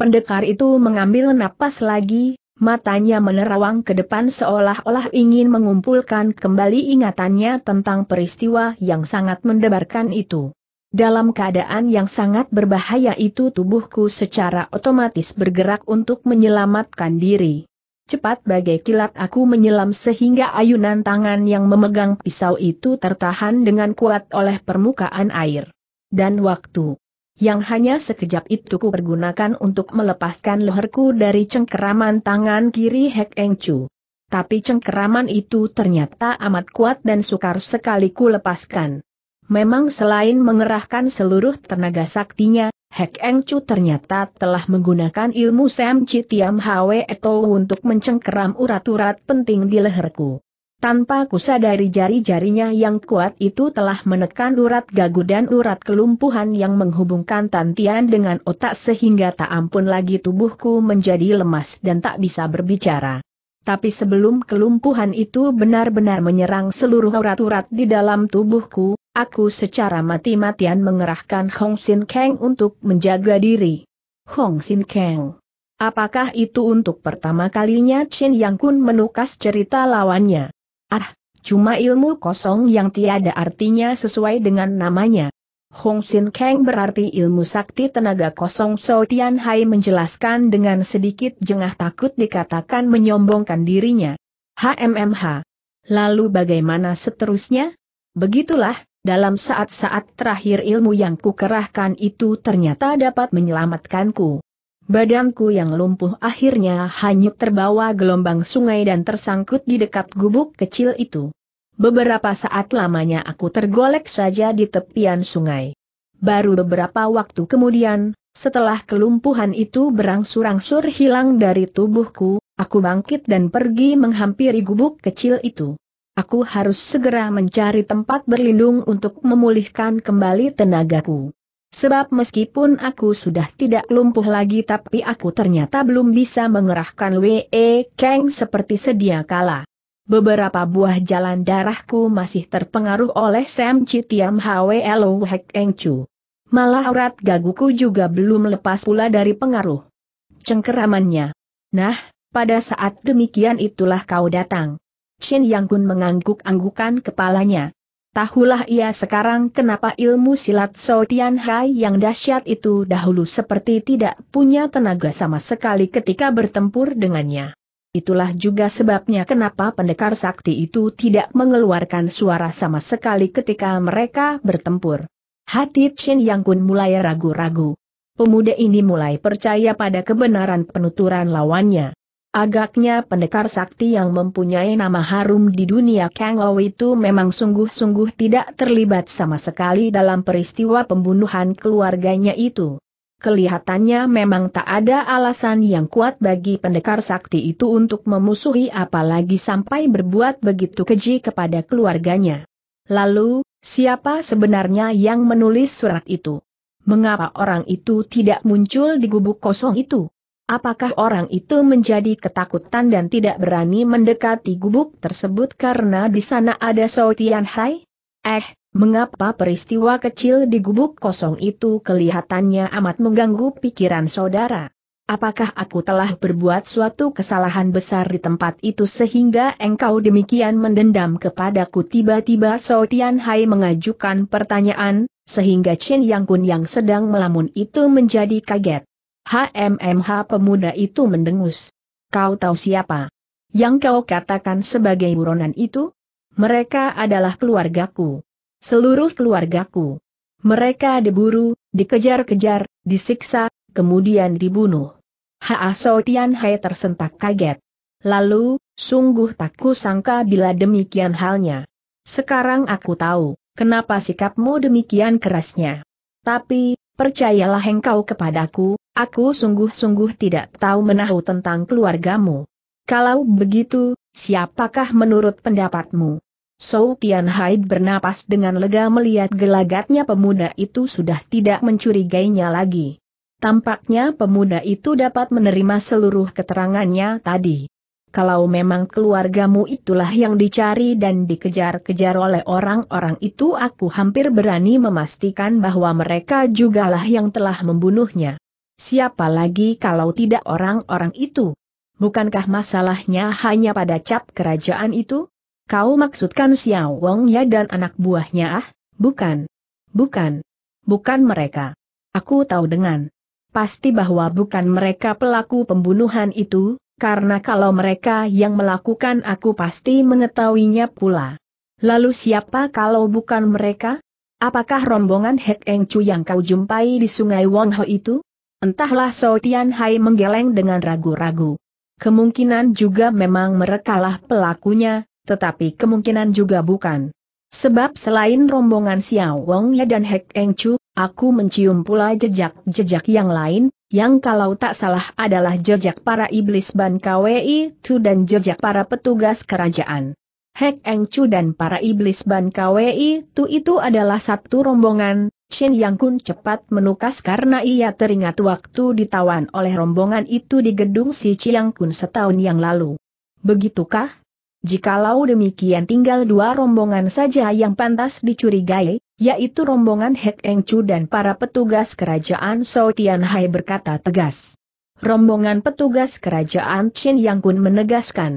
S1: Pendekar itu mengambil napas lagi, matanya menerawang ke depan seolah-olah ingin mengumpulkan kembali ingatannya tentang peristiwa yang sangat mendebarkan itu. Dalam keadaan yang sangat berbahaya itu tubuhku secara otomatis bergerak untuk menyelamatkan diri. Cepat bagai kilat aku menyelam sehingga ayunan tangan yang memegang pisau itu tertahan dengan kuat oleh permukaan air. Dan waktu yang hanya sekejap itu ku pergunakan untuk melepaskan leherku dari cengkeraman tangan kiri Hek Eng Chu. Tapi cengkeraman itu ternyata amat kuat dan sukar sekali ku lepaskan. Memang selain mengerahkan seluruh tenaga saktinya, Hek Eng Chu ternyata telah menggunakan ilmu Sam Chitiam Hwe Eto untuk mencengkeram urat-urat penting di leherku. Tanpa kusadari jari-jarinya yang kuat itu telah menekan urat gagu dan urat kelumpuhan yang menghubungkan Tantian dengan otak sehingga tak ampun lagi tubuhku menjadi lemas dan tak bisa berbicara. Tapi sebelum kelumpuhan itu benar-benar menyerang seluruh urat-urat di dalam tubuhku, aku secara mati-matian mengerahkan Hong Sin Kang untuk menjaga diri. Hong Sin Kang. Apakah itu untuk pertama kalinya Chen Yang Kun menukas cerita lawannya? Ah, cuma ilmu kosong yang tiada artinya sesuai dengan namanya. Hong Sin Kang berarti ilmu sakti tenaga kosong So Tian Hai menjelaskan dengan sedikit jengah takut dikatakan menyombongkan dirinya. HMMH. Lalu bagaimana seterusnya? Begitulah, dalam saat-saat terakhir ilmu yang kukerahkan itu ternyata dapat menyelamatkanku. Badanku yang lumpuh akhirnya hanyut terbawa gelombang sungai dan tersangkut di dekat gubuk kecil itu. Beberapa saat lamanya aku tergolek saja di tepian sungai. Baru beberapa waktu kemudian, setelah kelumpuhan itu berangsur-angsur hilang dari tubuhku, aku bangkit dan pergi menghampiri gubuk kecil itu. Aku harus segera mencari tempat berlindung untuk memulihkan kembali tenagaku. Sebab meskipun aku sudah tidak lumpuh lagi tapi aku ternyata belum bisa mengerahkan W.E. Kang seperti sedia kala. Beberapa buah jalan darahku masih terpengaruh oleh Sam Citiam Lo Hek Eng Chu. Malah urat gaguku juga belum lepas pula dari pengaruh cengkeramannya. Nah, pada saat demikian itulah kau datang. Shin Yang Kun mengangguk-anggukan kepalanya. Tahulah ia sekarang kenapa ilmu silat Shou Hai yang dahsyat itu dahulu seperti tidak punya tenaga sama sekali ketika bertempur dengannya. Itulah juga sebabnya kenapa pendekar sakti itu tidak mengeluarkan suara sama sekali ketika mereka bertempur. Hati Chin Yang Kun mulai ragu-ragu. Pemuda ini mulai percaya pada kebenaran penuturan lawannya. Agaknya pendekar sakti yang mempunyai nama harum di dunia Kang itu memang sungguh-sungguh tidak terlibat sama sekali dalam peristiwa pembunuhan keluarganya itu. Kelihatannya memang tak ada alasan yang kuat bagi pendekar sakti itu untuk memusuhi apalagi sampai berbuat begitu keji kepada keluarganya. Lalu, siapa sebenarnya yang menulis surat itu? Mengapa orang itu tidak muncul di gubuk kosong itu? Apakah orang itu menjadi ketakutan dan tidak berani mendekati gubuk tersebut karena di sana ada Sao Tian Hai? Eh, mengapa peristiwa kecil di gubuk kosong itu kelihatannya amat mengganggu pikiran saudara? Apakah aku telah berbuat suatu kesalahan besar di tempat itu sehingga engkau demikian mendendam kepadaku tiba-tiba Sao Tian Hai mengajukan pertanyaan, sehingga Chen Yang Kun yang sedang melamun itu menjadi kaget. HMMH pemuda itu mendengus. Kau tahu siapa? Yang kau katakan sebagai buronan itu? Mereka adalah keluargaku. Seluruh keluargaku. Mereka diburu, dikejar-kejar, disiksa, kemudian dibunuh. Ha so Tian Hai tersentak kaget. Lalu, sungguh tak kusangka bila demikian halnya. Sekarang aku tahu, kenapa sikapmu demikian kerasnya. Tapi, percayalah engkau kepadaku, Aku sungguh-sungguh tidak tahu menahu tentang keluargamu. Kalau begitu, siapakah menurut pendapatmu? Sou Tian bernapas dengan lega melihat gelagatnya pemuda itu sudah tidak mencurigainya lagi. Tampaknya pemuda itu dapat menerima seluruh keterangannya tadi. Kalau memang keluargamu itulah yang dicari dan dikejar-kejar oleh orang-orang itu aku hampir berani memastikan bahwa mereka jugalah yang telah membunuhnya. Siapa lagi kalau tidak orang-orang itu? Bukankah masalahnya hanya pada cap kerajaan itu? Kau maksudkan Xiao Wong ya dan anak buahnya ah? Bukan. Bukan. Bukan mereka. Aku tahu dengan pasti bahwa bukan mereka pelaku pembunuhan itu, karena kalau mereka yang melakukan aku pasti mengetahuinya pula. Lalu siapa kalau bukan mereka? Apakah rombongan Hek Eng Chu yang kau jumpai di sungai Wong Ho itu? Entahlah So Tian Hai menggeleng dengan ragu-ragu. Kemungkinan juga memang merekalah pelakunya, tetapi kemungkinan juga bukan. Sebab selain rombongan Xiao Wong Ya dan Hek Eng Chu, aku mencium pula jejak-jejak yang lain, yang kalau tak salah adalah jejak para iblis Ban Kwei itu dan jejak para petugas kerajaan. Hek Eng Chu dan para iblis Ban Kwei Tu itu adalah satu rombongan, Shen Yang Kun cepat menukas karena ia teringat waktu ditawan oleh rombongan itu di gedung si Chiang Kun setahun yang lalu. Begitukah? Jikalau demikian tinggal dua rombongan saja yang pantas dicurigai, yaitu rombongan Hek Eng Chu dan para petugas kerajaan Shou Tian Hai berkata tegas. Rombongan petugas kerajaan Shen Yang Kun menegaskan.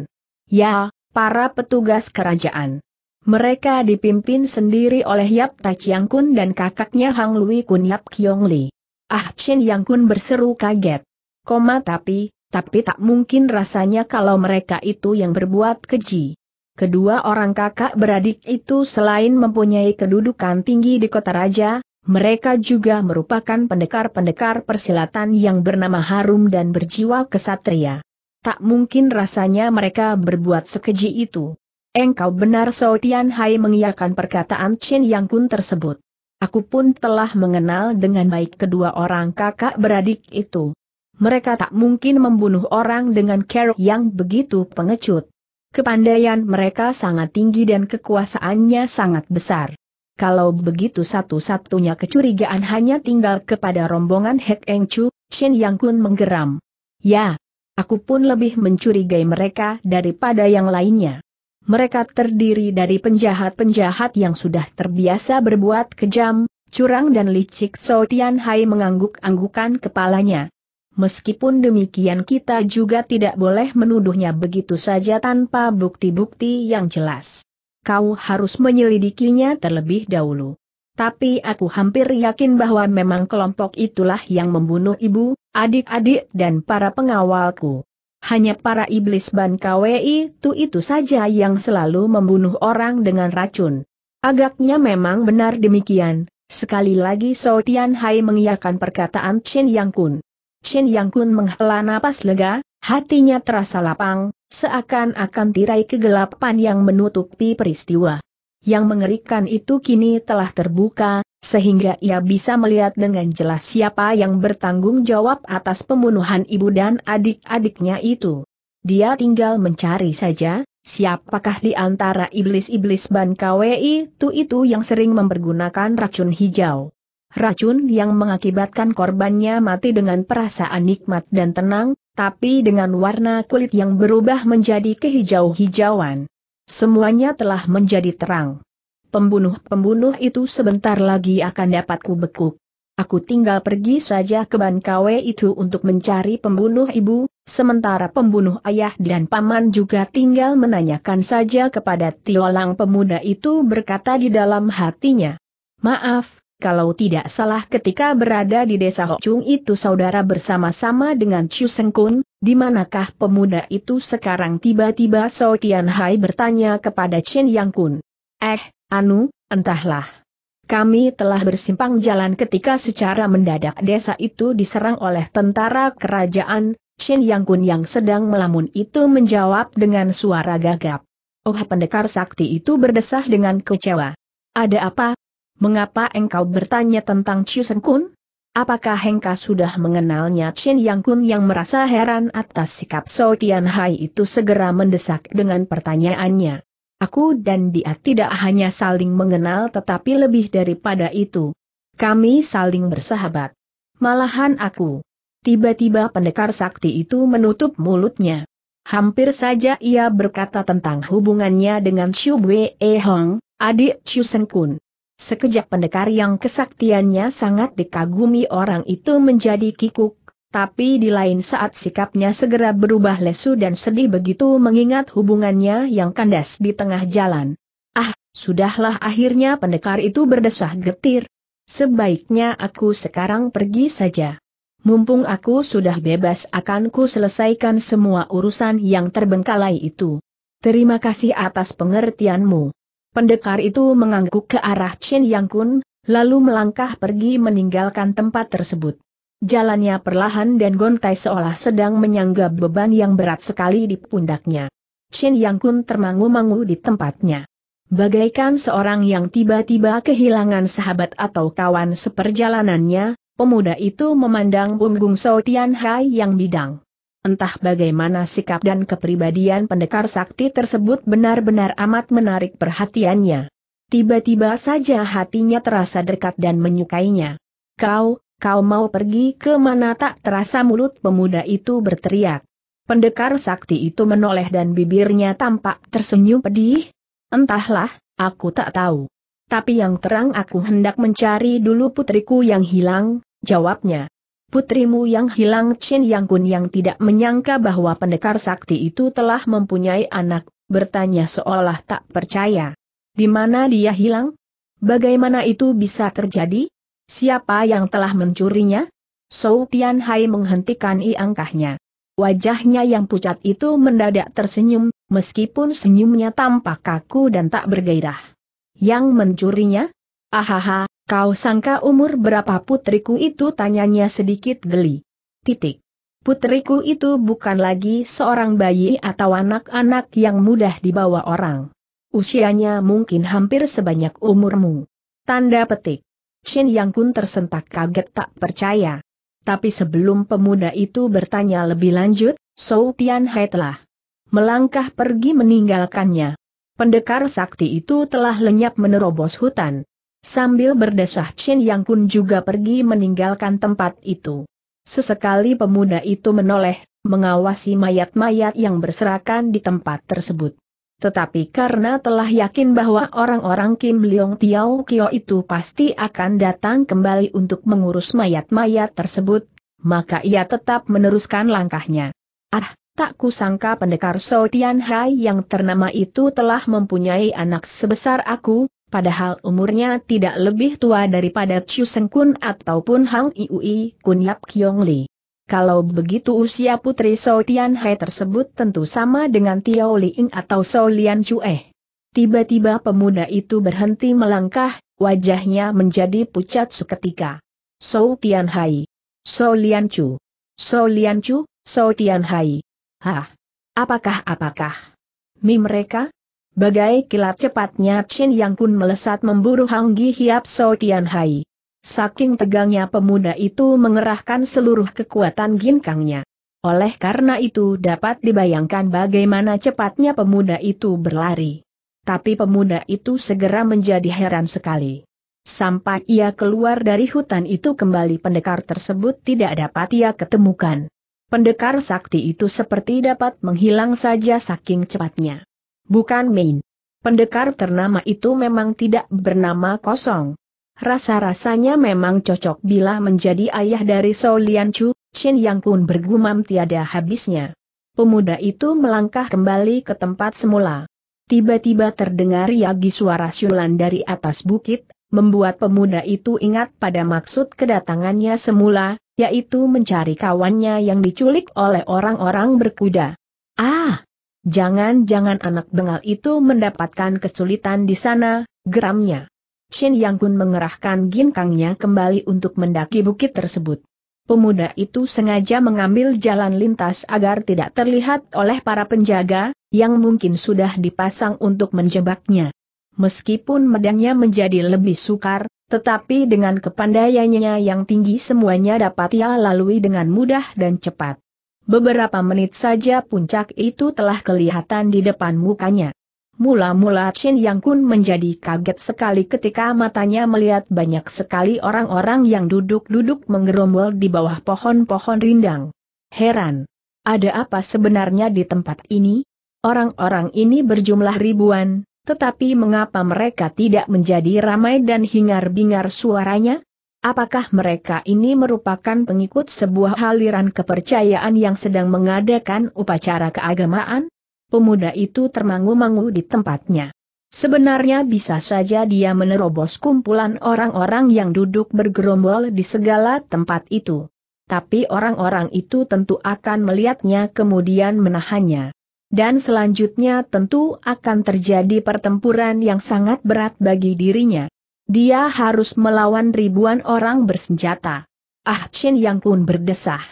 S1: Ya, para petugas kerajaan. Mereka dipimpin sendiri oleh Yap Tachiang Kun dan kakaknya Hang Lui Kun Yap Kiong Li. Ah Chin Yang Kun berseru kaget. Koma tapi, tapi tak mungkin rasanya kalau mereka itu yang berbuat keji. Kedua orang kakak beradik itu selain mempunyai kedudukan tinggi di kota raja, mereka juga merupakan pendekar-pendekar persilatan yang bernama harum dan berjiwa kesatria. Tak mungkin rasanya mereka berbuat sekeji itu. Engkau benar Sao Tian Hai mengiyakan perkataan Chin Yang Kun tersebut. Aku pun telah mengenal dengan baik kedua orang kakak beradik itu. Mereka tak mungkin membunuh orang dengan kerok yang begitu pengecut. Kepandaian mereka sangat tinggi dan kekuasaannya sangat besar. Kalau begitu satu-satunya kecurigaan hanya tinggal kepada rombongan Hek Eng Chu, Shin Yang Kun menggeram. Ya, Aku pun lebih mencurigai mereka daripada yang lainnya. Mereka terdiri dari penjahat-penjahat yang sudah terbiasa berbuat kejam, curang dan licik So Tian Hai mengangguk-anggukan kepalanya. Meskipun demikian kita juga tidak boleh menuduhnya begitu saja tanpa bukti-bukti yang jelas. Kau harus menyelidikinya terlebih dahulu tapi aku hampir yakin bahwa memang kelompok itulah yang membunuh ibu, adik-adik dan para pengawalku. Hanya para iblis ban KWI itu itu saja yang selalu membunuh orang dengan racun. Agaknya memang benar demikian. Sekali lagi Sao Tian Hai mengiyakan perkataan Chen Yang Kun. Chen Yang Kun menghela napas lega, hatinya terasa lapang, seakan-akan tirai kegelapan yang menutupi peristiwa yang mengerikan itu kini telah terbuka, sehingga ia bisa melihat dengan jelas siapa yang bertanggung jawab atas pembunuhan ibu dan adik-adiknya itu. Dia tinggal mencari saja, siapakah di antara iblis-iblis Ban KWI itu itu yang sering mempergunakan racun hijau. Racun yang mengakibatkan korbannya mati dengan perasaan nikmat dan tenang, tapi dengan warna kulit yang berubah menjadi kehijau-hijauan. Semuanya telah menjadi terang. Pembunuh-pembunuh itu sebentar lagi akan dapat kubekuk. Aku tinggal pergi saja ke Bankawe itu untuk mencari pembunuh ibu, sementara pembunuh ayah dan paman juga tinggal menanyakan saja kepada Tiolang pemuda itu berkata di dalam hatinya. Maaf, kalau tidak salah ketika berada di desa Hokcung itu saudara bersama-sama dengan Chu Sengkun, di manakah pemuda itu sekarang tiba-tiba So Tian Hai bertanya kepada Chen Yang Kun. Eh, Anu, entahlah. Kami telah bersimpang jalan ketika secara mendadak desa itu diserang oleh tentara kerajaan, Chen Yang Kun yang sedang melamun itu menjawab dengan suara gagap. Oh pendekar sakti itu berdesah dengan kecewa. Ada apa? Mengapa engkau bertanya tentang Sen Kun? Apakah Hengka sudah mengenalnya Chin Yang Kun yang merasa heran atas sikap So Tian Hai itu segera mendesak dengan pertanyaannya. Aku dan dia tidak hanya saling mengenal tetapi lebih daripada itu. Kami saling bersahabat. Malahan aku. Tiba-tiba pendekar sakti itu menutup mulutnya. Hampir saja ia berkata tentang hubungannya dengan Xu Wei Hong, adik Chu Seng Kun. Sekejap pendekar yang kesaktiannya sangat dikagumi orang itu menjadi kikuk, tapi di lain saat sikapnya segera berubah lesu dan sedih begitu mengingat hubungannya yang kandas di tengah jalan. Ah, sudahlah akhirnya pendekar itu berdesah getir. Sebaiknya aku sekarang pergi saja. Mumpung aku sudah bebas akan ku selesaikan semua urusan yang terbengkalai itu. Terima kasih atas pengertianmu. Pendekar itu mengangguk ke arah Chen Yang Kun, lalu melangkah pergi meninggalkan tempat tersebut. Jalannya perlahan dan gontai seolah sedang menyanggap beban yang berat sekali di pundaknya. Chen Yang Kun termangu-mangu di tempatnya. Bagaikan seorang yang tiba-tiba kehilangan sahabat atau kawan seperjalanannya, pemuda itu memandang punggung Tian Hai yang bidang. Entah bagaimana sikap dan kepribadian pendekar sakti tersebut benar-benar amat menarik perhatiannya. Tiba-tiba saja hatinya terasa dekat dan menyukainya. Kau, kau mau pergi ke mana tak terasa mulut pemuda itu berteriak. Pendekar sakti itu menoleh dan bibirnya tampak tersenyum pedih. Entahlah, aku tak tahu. Tapi yang terang aku hendak mencari dulu putriku yang hilang, jawabnya putrimu yang hilang Chin Yang Kun yang tidak menyangka bahwa pendekar sakti itu telah mempunyai anak, bertanya seolah tak percaya. Di mana dia hilang? Bagaimana itu bisa terjadi? Siapa yang telah mencurinya? Sou Tian Hai menghentikan iangkahnya. Wajahnya yang pucat itu mendadak tersenyum, meskipun senyumnya tampak kaku dan tak bergairah. Yang mencurinya? Ahaha, Kau sangka umur berapa putriku itu tanyanya sedikit geli. Titik. Putriku itu bukan lagi seorang bayi atau anak-anak yang mudah dibawa orang. Usianya mungkin hampir sebanyak umurmu. Tanda petik. Shin Yang Kun tersentak kaget tak percaya. Tapi sebelum pemuda itu bertanya lebih lanjut, Sou Tian Hai telah melangkah pergi meninggalkannya. Pendekar sakti itu telah lenyap menerobos hutan. Sambil berdesah Chin Yang Kun juga pergi meninggalkan tempat itu. Sesekali pemuda itu menoleh, mengawasi mayat-mayat yang berserakan di tempat tersebut. Tetapi karena telah yakin bahwa orang-orang Kim Leong Tiao Kio itu pasti akan datang kembali untuk mengurus mayat-mayat tersebut, maka ia tetap meneruskan langkahnya. Ah, tak kusangka pendekar So Tian Hai yang ternama itu telah mempunyai anak sebesar aku, Padahal umurnya tidak lebih tua daripada Chu Seng Kun ataupun Hang Iui Kun Yap Kiong Li. Kalau begitu usia putri So Tian Hai tersebut tentu sama dengan Tiao Li Ing atau So Lian Eh. Tiba-tiba pemuda itu berhenti melangkah, wajahnya menjadi pucat seketika. So Tian Hai. So Lian Chu. So Lian Chu, So Tian Hai. Hah? Apakah apakah? Mi mereka? Bagai kilat cepatnya Chin Yang Kun melesat memburu Hang Gi Hiap So Tian Hai. Saking tegangnya pemuda itu mengerahkan seluruh kekuatan ginkangnya. Oleh karena itu dapat dibayangkan bagaimana cepatnya pemuda itu berlari. Tapi pemuda itu segera menjadi heran sekali. Sampai ia keluar dari hutan itu kembali pendekar tersebut tidak dapat ia ketemukan. Pendekar sakti itu seperti dapat menghilang saja saking cepatnya bukan main. Pendekar ternama itu memang tidak bernama kosong. Rasa-rasanya memang cocok bila menjadi ayah dari Sou Lian Chu, Chin Yang Kun bergumam tiada habisnya. Pemuda itu melangkah kembali ke tempat semula. Tiba-tiba terdengar yagi suara syulan dari atas bukit, membuat pemuda itu ingat pada maksud kedatangannya semula, yaitu mencari kawannya yang diculik oleh orang-orang berkuda. Ah! Jangan-jangan anak bengal itu mendapatkan kesulitan di sana, geramnya. Shin Yang Kun mengerahkan ginkangnya kembali untuk mendaki bukit tersebut. Pemuda itu sengaja mengambil jalan lintas agar tidak terlihat oleh para penjaga, yang mungkin sudah dipasang untuk menjebaknya. Meskipun medannya menjadi lebih sukar, tetapi dengan kepandaiannya yang tinggi semuanya dapat ia lalui dengan mudah dan cepat. Beberapa menit saja puncak itu telah kelihatan di depan mukanya. Mula-mula Chin Yang Kun menjadi kaget sekali ketika matanya melihat banyak sekali orang-orang yang duduk-duduk menggerombol di bawah pohon-pohon rindang. Heran. Ada apa sebenarnya di tempat ini? Orang-orang ini berjumlah ribuan, tetapi mengapa mereka tidak menjadi ramai dan hingar-bingar suaranya? Apakah mereka ini merupakan pengikut sebuah aliran kepercayaan yang sedang mengadakan upacara keagamaan? Pemuda itu termangu-mangu di tempatnya. Sebenarnya bisa saja dia menerobos kumpulan orang-orang yang duduk bergerombol di segala tempat itu. Tapi orang-orang itu tentu akan melihatnya kemudian menahannya. Dan selanjutnya tentu akan terjadi pertempuran yang sangat berat bagi dirinya. Dia harus melawan ribuan orang bersenjata. Ah Chin Yang Kun berdesah.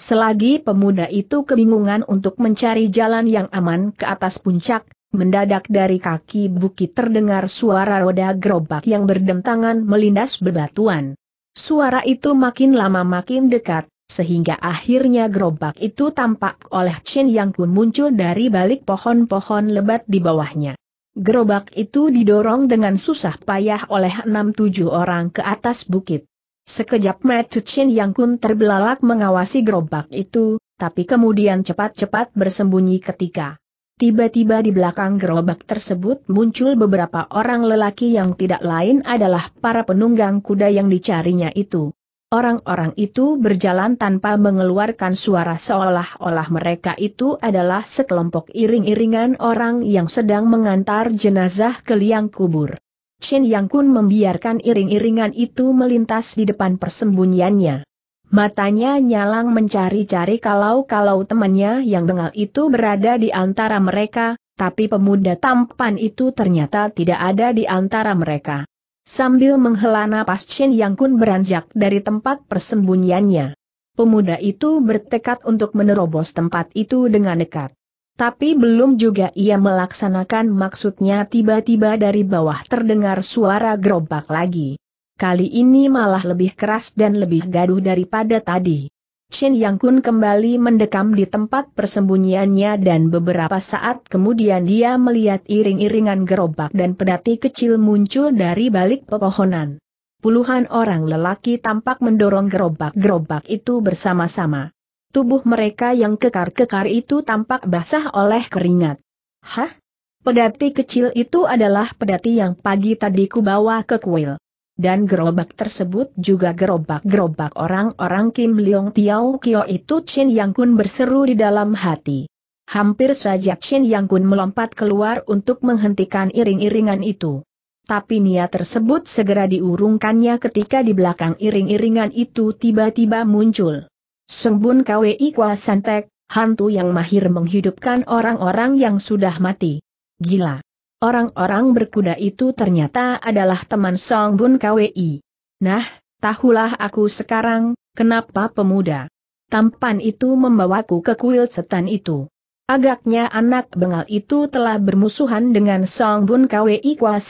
S1: Selagi pemuda itu kebingungan untuk mencari jalan yang aman ke atas puncak, mendadak dari kaki bukit terdengar suara roda gerobak yang berdentangan melindas bebatuan. Suara itu makin lama makin dekat, sehingga akhirnya gerobak itu tampak oleh Chin Yang Kun muncul dari balik pohon-pohon lebat di bawahnya. Gerobak itu didorong dengan susah payah oleh enam tujuh orang ke atas bukit. Sekejap Matthew Chin Yang Kun terbelalak mengawasi gerobak itu, tapi kemudian cepat-cepat bersembunyi ketika tiba-tiba di belakang gerobak tersebut muncul beberapa orang lelaki yang tidak lain adalah para penunggang kuda yang dicarinya itu. Orang-orang itu berjalan tanpa mengeluarkan suara seolah-olah mereka itu adalah sekelompok iring-iringan orang yang sedang mengantar jenazah ke liang kubur. Shin Yang Kun membiarkan iring-iringan itu melintas di depan persembunyiannya. Matanya nyalang mencari-cari kalau-kalau temannya yang dengal itu berada di antara mereka, tapi pemuda tampan itu ternyata tidak ada di antara mereka. Sambil menghela napas Chen Yang Kun beranjak dari tempat persembunyiannya. Pemuda itu bertekad untuk menerobos tempat itu dengan dekat. Tapi belum juga ia melaksanakan maksudnya tiba-tiba dari bawah terdengar suara gerobak lagi. Kali ini malah lebih keras dan lebih gaduh daripada tadi. Shin Yang Kun kembali mendekam di tempat persembunyiannya dan beberapa saat kemudian dia melihat iring-iringan gerobak dan pedati kecil muncul dari balik pepohonan. Puluhan orang lelaki tampak mendorong gerobak-gerobak itu bersama-sama. Tubuh mereka yang kekar-kekar itu tampak basah oleh keringat. Hah? Pedati kecil itu adalah pedati yang pagi tadi kubawa ke kuil dan gerobak tersebut juga gerobak-gerobak orang-orang Kim Leong Tiao Kio itu Chin Yang Kun berseru di dalam hati. Hampir saja Chin Yang Kun melompat keluar untuk menghentikan iring-iringan itu. Tapi niat tersebut segera diurungkannya ketika di belakang iring-iringan itu tiba-tiba muncul. Sembun KWI Kwa Santek, hantu yang mahir menghidupkan orang-orang yang sudah mati. Gila! Orang-orang berkuda itu ternyata adalah teman Song Bun KWI. Nah, tahulah aku sekarang, kenapa pemuda tampan itu membawaku ke kuil setan itu. Agaknya anak bengal itu telah bermusuhan dengan Song Bun KWI Kwa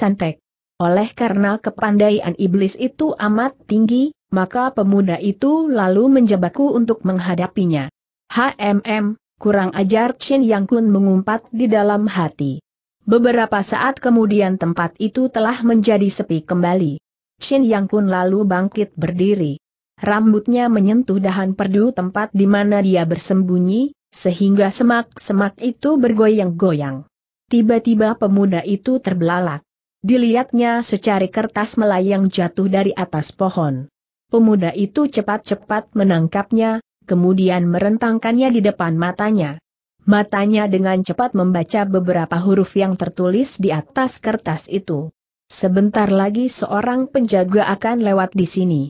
S1: Oleh karena kepandaian iblis itu amat tinggi, maka pemuda itu lalu menjebakku untuk menghadapinya. HMM, kurang ajar Chin Yang Kun mengumpat di dalam hati. Beberapa saat kemudian tempat itu telah menjadi sepi kembali. Shin Yang Kun lalu bangkit berdiri. Rambutnya menyentuh dahan perdu tempat di mana dia bersembunyi, sehingga semak-semak itu bergoyang-goyang. Tiba-tiba pemuda itu terbelalak. Dilihatnya secari kertas melayang jatuh dari atas pohon. Pemuda itu cepat-cepat menangkapnya, kemudian merentangkannya di depan matanya. Matanya dengan cepat membaca beberapa huruf yang tertulis di atas kertas itu. Sebentar lagi seorang penjaga akan lewat di sini.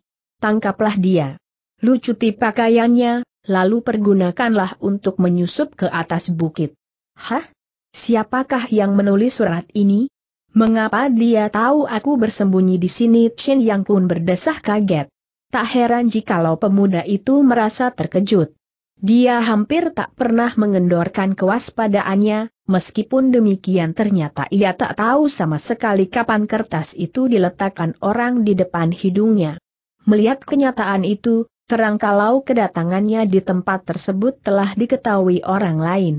S1: Tangkaplah dia. Lucuti pakaiannya, lalu pergunakanlah untuk menyusup ke atas bukit. Hah? Siapakah yang menulis surat ini? Mengapa dia tahu aku bersembunyi di sini? Chen Yang Kun berdesah kaget. Tak heran jikalau pemuda itu merasa terkejut. Dia hampir tak pernah mengendorkan kewaspadaannya, meskipun demikian ternyata ia tak tahu sama sekali kapan kertas itu diletakkan orang di depan hidungnya. Melihat kenyataan itu, terang kalau kedatangannya di tempat tersebut telah diketahui orang lain.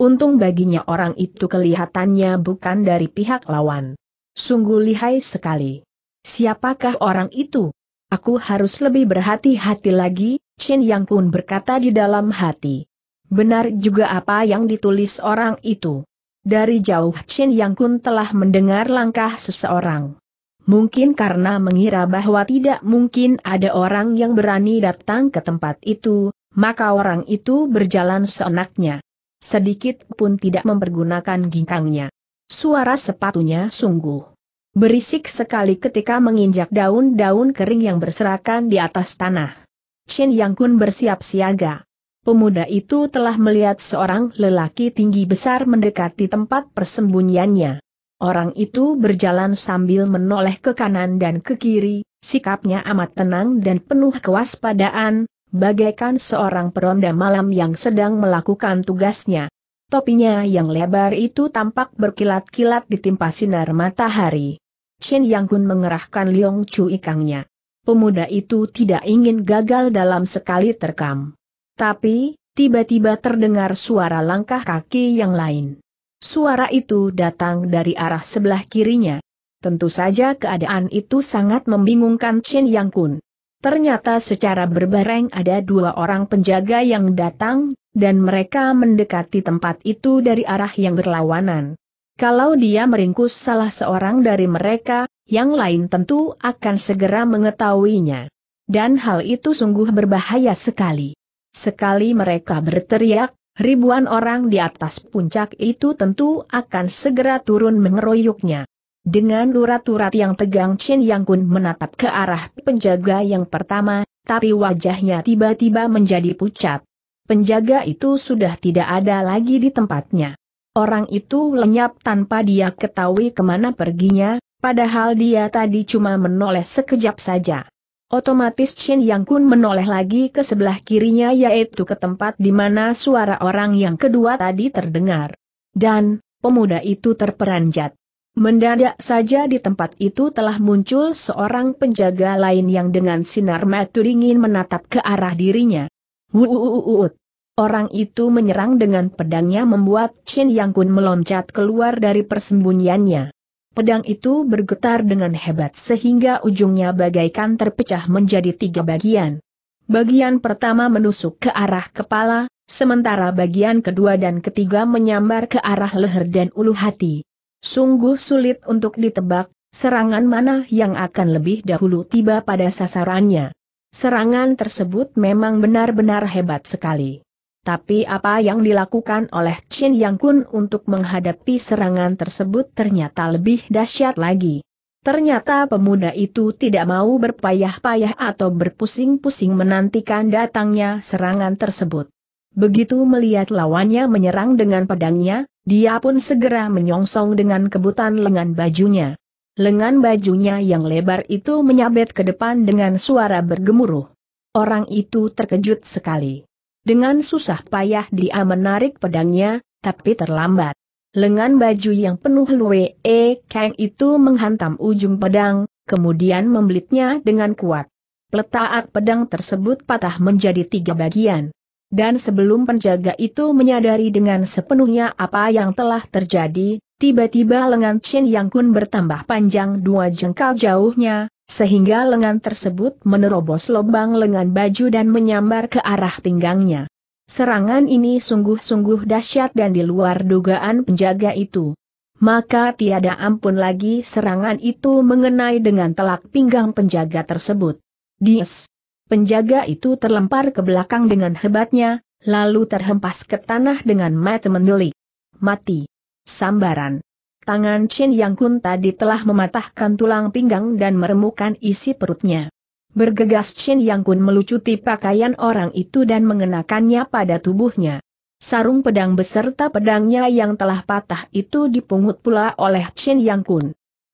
S1: Untung baginya orang itu kelihatannya bukan dari pihak lawan. Sungguh lihai sekali. Siapakah orang itu? Aku harus lebih berhati-hati lagi, Chen Yang Kun berkata di dalam hati. Benar juga apa yang ditulis orang itu. Dari jauh Chen Yang Kun telah mendengar langkah seseorang. Mungkin karena mengira bahwa tidak mungkin ada orang yang berani datang ke tempat itu, maka orang itu berjalan seenaknya. Sedikit pun tidak mempergunakan ginkangnya. Suara sepatunya sungguh Berisik sekali ketika menginjak daun-daun kering yang berserakan di atas tanah. Chin Yang Kun bersiap siaga. Pemuda itu telah melihat seorang lelaki tinggi besar mendekati tempat persembunyiannya. Orang itu berjalan sambil menoleh ke kanan dan ke kiri, sikapnya amat tenang dan penuh kewaspadaan, bagaikan seorang peronda malam yang sedang melakukan tugasnya. Topinya yang lebar itu tampak berkilat-kilat ditimpa sinar matahari. Chen Yang Kun mengerahkan Liong Chu ikangnya. Pemuda itu tidak ingin gagal dalam sekali terkam. Tapi, tiba-tiba terdengar suara langkah kaki yang lain. Suara itu datang dari arah sebelah kirinya. Tentu saja keadaan itu sangat membingungkan Chen Yang Kun. Ternyata secara berbareng ada dua orang penjaga yang datang, dan mereka mendekati tempat itu dari arah yang berlawanan. Kalau dia meringkus salah seorang dari mereka, yang lain tentu akan segera mengetahuinya. Dan hal itu sungguh berbahaya sekali. Sekali mereka berteriak, ribuan orang di atas puncak itu tentu akan segera turun mengeroyoknya. Dengan urat-urat yang tegang Chin Yang Kun menatap ke arah penjaga yang pertama, tapi wajahnya tiba-tiba menjadi pucat. Penjaga itu sudah tidak ada lagi di tempatnya. Orang itu lenyap tanpa dia ketahui kemana perginya, padahal dia tadi cuma menoleh sekejap saja. Otomatis Chin Yang Kun menoleh lagi ke sebelah kirinya yaitu ke tempat di mana suara orang yang kedua tadi terdengar. Dan, pemuda itu terperanjat. Mendadak saja di tempat itu telah muncul seorang penjaga lain yang dengan sinar mata dingin menatap ke arah dirinya. Wuuuuut. Orang itu menyerang dengan pedangnya membuat Chen Yang Kun meloncat keluar dari persembunyiannya. Pedang itu bergetar dengan hebat sehingga ujungnya bagaikan terpecah menjadi tiga bagian. Bagian pertama menusuk ke arah kepala, sementara bagian kedua dan ketiga menyambar ke arah leher dan ulu hati. Sungguh sulit untuk ditebak, serangan mana yang akan lebih dahulu tiba pada sasarannya. Serangan tersebut memang benar-benar hebat sekali. Tapi apa yang dilakukan oleh Chin Yang Kun untuk menghadapi serangan tersebut ternyata lebih dahsyat lagi. Ternyata pemuda itu tidak mau berpayah-payah atau berpusing-pusing menantikan datangnya serangan tersebut. Begitu melihat lawannya menyerang dengan pedangnya, dia pun segera menyongsong dengan kebutan lengan bajunya. Lengan bajunya yang lebar itu menyabet ke depan dengan suara bergemuruh. Orang itu terkejut sekali. Dengan susah payah dia menarik pedangnya, tapi terlambat. Lengan baju yang penuh Lue E keng itu menghantam ujung pedang, kemudian membelitnya dengan kuat. Peletak pedang tersebut patah menjadi tiga bagian. Dan sebelum penjaga itu menyadari dengan sepenuhnya apa yang telah terjadi, tiba-tiba lengan Chen Yang Kun bertambah panjang dua jengkal jauhnya, sehingga lengan tersebut menerobos lubang lengan baju dan menyambar ke arah pinggangnya. Serangan ini sungguh-sungguh dahsyat dan di luar dugaan penjaga itu. Maka tiada ampun lagi serangan itu mengenai dengan telak pinggang penjaga tersebut. Dies! Penjaga itu terlempar ke belakang dengan hebatnya, lalu terhempas ke tanah dengan mata mendelik. Mati. Sambaran. Tangan Chen Yang Kun tadi telah mematahkan tulang pinggang dan meremukan isi perutnya. Bergegas Chen Yang Kun melucuti pakaian orang itu dan mengenakannya pada tubuhnya. Sarung pedang beserta pedangnya yang telah patah itu dipungut pula oleh Chen Yang Kun.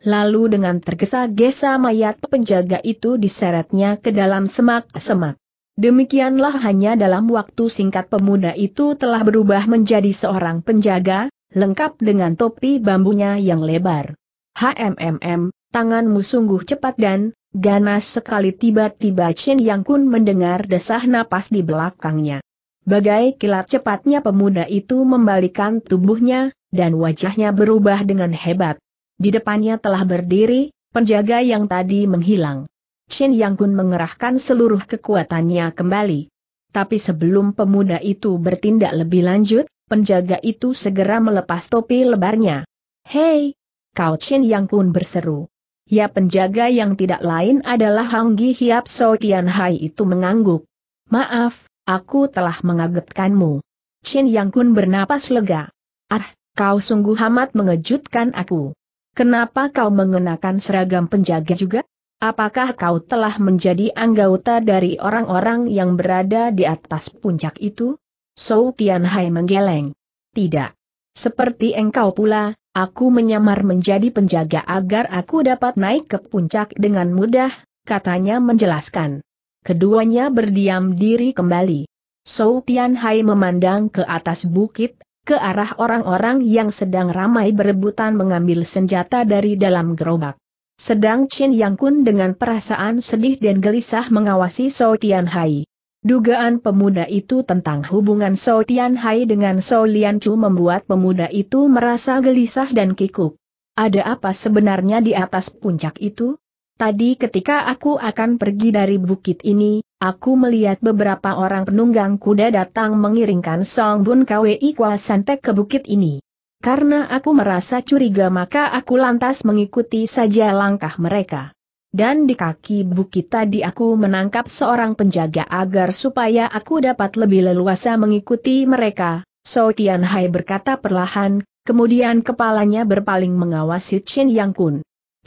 S1: Lalu dengan tergesa-gesa mayat penjaga itu diseretnya ke dalam semak-semak. Demikianlah hanya dalam waktu singkat pemuda itu telah berubah menjadi seorang penjaga, lengkap dengan topi bambunya yang lebar. HMMM, tanganmu sungguh cepat dan, ganas sekali tiba-tiba Chen Yang Kun mendengar desah napas di belakangnya. Bagai kilat cepatnya pemuda itu membalikan tubuhnya, dan wajahnya berubah dengan hebat. Di depannya telah berdiri, penjaga yang tadi menghilang. Chen Yang Kun mengerahkan seluruh kekuatannya kembali. Tapi sebelum pemuda itu bertindak lebih lanjut, penjaga itu segera melepas topi lebarnya. Hei! Kau Chen Yang Kun berseru. Ya penjaga yang tidak lain adalah Hang Gi Hiap So Tian Hai itu mengangguk. Maaf, aku telah mengagetkanmu. Chen Yang Kun bernapas lega. Ah, kau sungguh amat mengejutkan aku. Kenapa kau mengenakan seragam penjaga juga? Apakah kau telah menjadi anggota dari orang-orang yang berada di atas puncak itu? So Tianhai menggeleng. Tidak. Seperti engkau pula, aku menyamar menjadi penjaga agar aku dapat naik ke puncak dengan mudah, katanya menjelaskan. Keduanya berdiam diri kembali. So Tianhai memandang ke atas bukit, ke arah orang-orang yang sedang ramai berebutan mengambil senjata dari dalam gerobak. Sedang Chin Yang Kun dengan perasaan sedih dan gelisah mengawasi So Tian Hai. Dugaan pemuda itu tentang hubungan So Tian Hai dengan So Lian Chu membuat pemuda itu merasa gelisah dan kikuk. Ada apa sebenarnya di atas puncak itu? Tadi ketika aku akan pergi dari bukit ini, aku melihat beberapa orang penunggang kuda datang mengiringkan Song Bun Kwi Kwa Santek ke bukit ini. Karena aku merasa curiga maka aku lantas mengikuti saja langkah mereka. Dan di kaki bukit tadi aku menangkap seorang penjaga agar supaya aku dapat lebih leluasa mengikuti mereka, So Tian Hai berkata perlahan, kemudian kepalanya berpaling mengawasi Chen Yang Kun.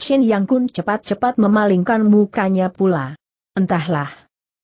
S1: Shin Yang Kun cepat-cepat memalingkan mukanya pula. Entahlah.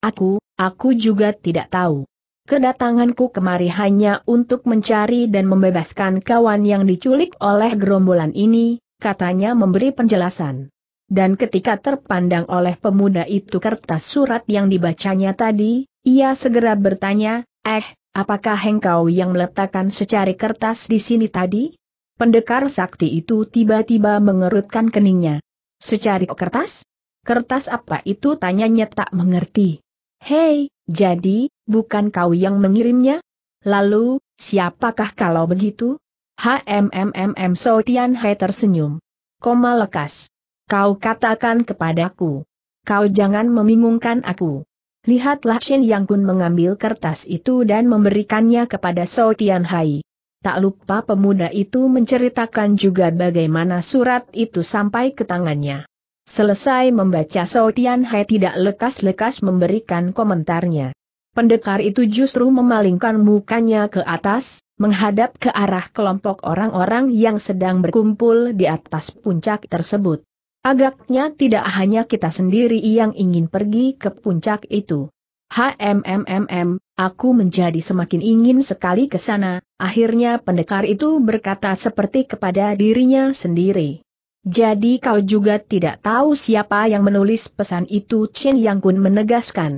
S1: Aku, aku juga tidak tahu. Kedatanganku kemari hanya untuk mencari dan membebaskan kawan yang diculik oleh gerombolan ini, katanya memberi penjelasan. Dan ketika terpandang oleh pemuda itu kertas surat yang dibacanya tadi, ia segera bertanya, eh, apakah engkau yang meletakkan secari kertas di sini tadi? Pendekar sakti itu tiba-tiba mengerutkan keningnya. Secari kertas? Kertas apa itu tanyanya tak mengerti. Hei, jadi, bukan kau yang mengirimnya? Lalu, siapakah kalau begitu? HMMMM So Tian Hai tersenyum. Koma lekas. Kau katakan kepadaku. Kau jangan membingungkan aku. Lihatlah Shen Yang Kun mengambil kertas itu dan memberikannya kepada So Tian Hai. Tak lupa pemuda itu menceritakan juga bagaimana surat itu sampai ke tangannya. Selesai membaca Sautian Tian Hai tidak lekas-lekas memberikan komentarnya. Pendekar itu justru memalingkan mukanya ke atas, menghadap ke arah kelompok orang-orang yang sedang berkumpul di atas puncak tersebut. Agaknya tidak hanya kita sendiri yang ingin pergi ke puncak itu. HMMMM, aku menjadi semakin ingin sekali ke sana, akhirnya pendekar itu berkata seperti kepada dirinya sendiri. Jadi kau juga tidak tahu siapa yang menulis pesan itu Chen Yang Kun menegaskan.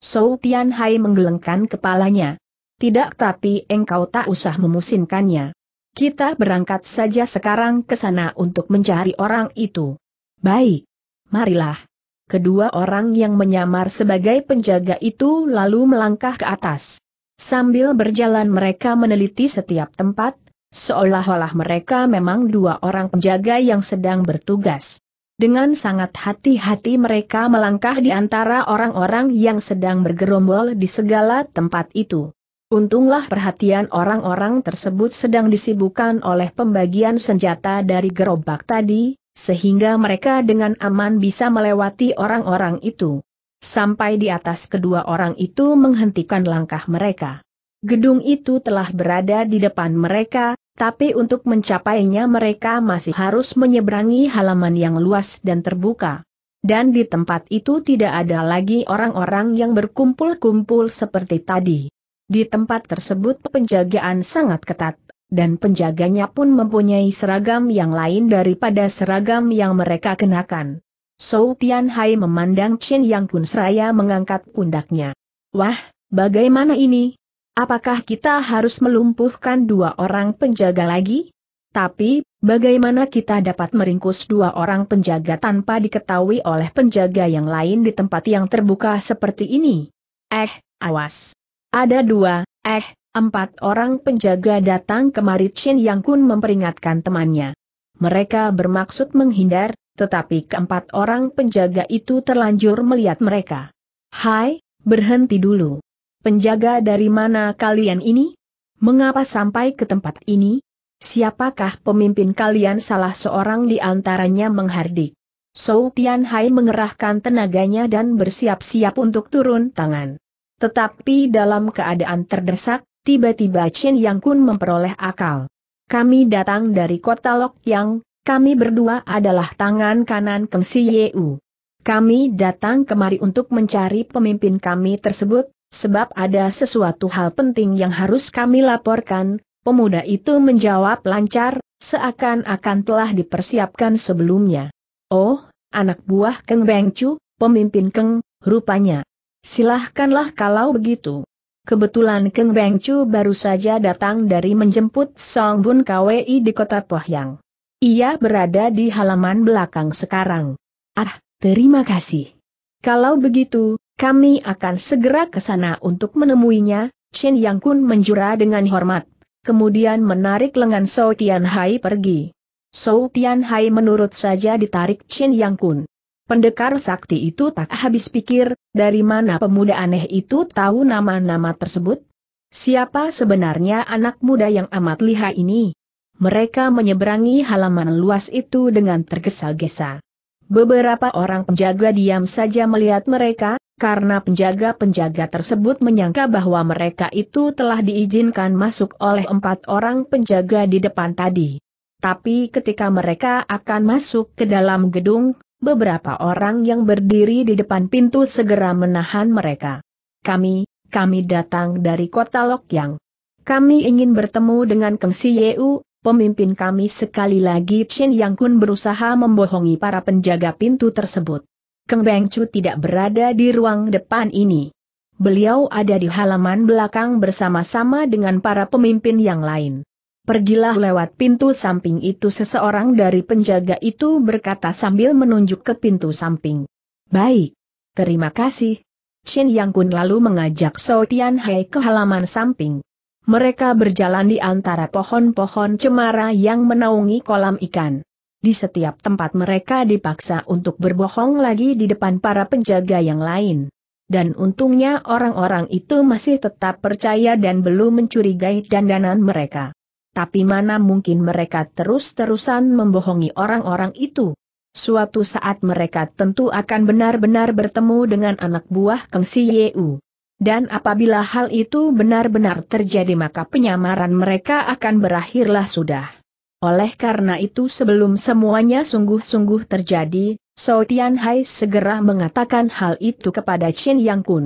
S1: Sou Tian Hai menggelengkan kepalanya. Tidak tapi engkau tak usah memusinkannya. Kita berangkat saja sekarang ke sana untuk mencari orang itu. Baik. Marilah kedua orang yang menyamar sebagai penjaga itu lalu melangkah ke atas. Sambil berjalan mereka meneliti setiap tempat, seolah-olah mereka memang dua orang penjaga yang sedang bertugas. Dengan sangat hati-hati mereka melangkah di antara orang-orang yang sedang bergerombol di segala tempat itu. Untunglah perhatian orang-orang tersebut sedang disibukkan oleh pembagian senjata dari gerobak tadi, sehingga mereka dengan aman bisa melewati orang-orang itu. Sampai di atas kedua orang itu menghentikan langkah mereka. Gedung itu telah berada di depan mereka, tapi untuk mencapainya mereka masih harus menyeberangi halaman yang luas dan terbuka. Dan di tempat itu tidak ada lagi orang-orang yang berkumpul-kumpul seperti tadi. Di tempat tersebut penjagaan sangat ketat dan penjaganya pun mempunyai seragam yang lain daripada seragam yang mereka kenakan. Sou Tianhai memandang Chen Yang Kun seraya mengangkat pundaknya. Wah, bagaimana ini? Apakah kita harus melumpuhkan dua orang penjaga lagi? Tapi, bagaimana kita dapat meringkus dua orang penjaga tanpa diketahui oleh penjaga yang lain di tempat yang terbuka seperti ini? Eh, awas. Ada dua, eh, Empat orang penjaga datang ke Chin Yang Kun memperingatkan temannya. Mereka bermaksud menghindar, tetapi keempat orang penjaga itu terlanjur melihat mereka. Hai, berhenti dulu. Penjaga dari mana kalian ini? Mengapa sampai ke tempat ini? Siapakah pemimpin kalian salah seorang di antaranya menghardik? Sou Tian Hai mengerahkan tenaganya dan bersiap-siap untuk turun tangan. Tetapi dalam keadaan terdesak, Tiba-tiba Chen Yang Kun memperoleh akal. Kami datang dari kota Lok Yang, kami berdua adalah tangan kanan Keng Si Yeu. Kami datang kemari untuk mencari pemimpin kami tersebut, sebab ada sesuatu hal penting yang harus kami laporkan. Pemuda itu menjawab lancar, seakan-akan telah dipersiapkan sebelumnya. Oh, anak buah Keng Bengcu, pemimpin Keng, rupanya. Silahkanlah kalau begitu. Kebetulan Keng Beng Chu baru saja datang dari menjemput Song Bun KWI di kota Pohyang. Ia berada di halaman belakang sekarang. Ah, terima kasih. Kalau begitu, kami akan segera ke sana untuk menemuinya, Chen Yang Kun menjura dengan hormat. Kemudian menarik lengan Sou Tian Hai pergi. Sou Tian Hai menurut saja ditarik Chen Yang Kun. Pendekar sakti itu tak habis pikir, dari mana pemuda aneh itu tahu nama-nama tersebut? Siapa sebenarnya anak muda yang amat lihai ini? Mereka menyeberangi halaman luas itu dengan tergesa-gesa. Beberapa orang penjaga diam saja melihat mereka, karena penjaga-penjaga tersebut menyangka bahwa mereka itu telah diizinkan masuk oleh empat orang penjaga di depan tadi. Tapi ketika mereka akan masuk ke dalam gedung, Beberapa orang yang berdiri di depan pintu segera menahan mereka. Kami, kami datang dari kota Lokyang. Kami ingin bertemu dengan Keng Si Yeu, pemimpin kami sekali lagi Chen Yang Kun berusaha membohongi para penjaga pintu tersebut. Keng Beng Chu tidak berada di ruang depan ini. Beliau ada di halaman belakang bersama-sama dengan para pemimpin yang lain. Pergilah lewat pintu samping itu seseorang dari penjaga itu berkata sambil menunjuk ke pintu samping. Baik. Terima kasih. Shin Yang Kun lalu mengajak So Tian Hai ke halaman samping. Mereka berjalan di antara pohon-pohon cemara yang menaungi kolam ikan. Di setiap tempat mereka dipaksa untuk berbohong lagi di depan para penjaga yang lain. Dan untungnya orang-orang itu masih tetap percaya dan belum mencurigai dandanan mereka tapi mana mungkin mereka terus-terusan membohongi orang-orang itu. Suatu saat mereka tentu akan benar-benar bertemu dengan anak buah Kang Si Yeu. Dan apabila hal itu benar-benar terjadi maka penyamaran mereka akan berakhirlah sudah. Oleh karena itu sebelum semuanya sungguh-sungguh terjadi, So Tian Hai segera mengatakan hal itu kepada Chen Yang Kun.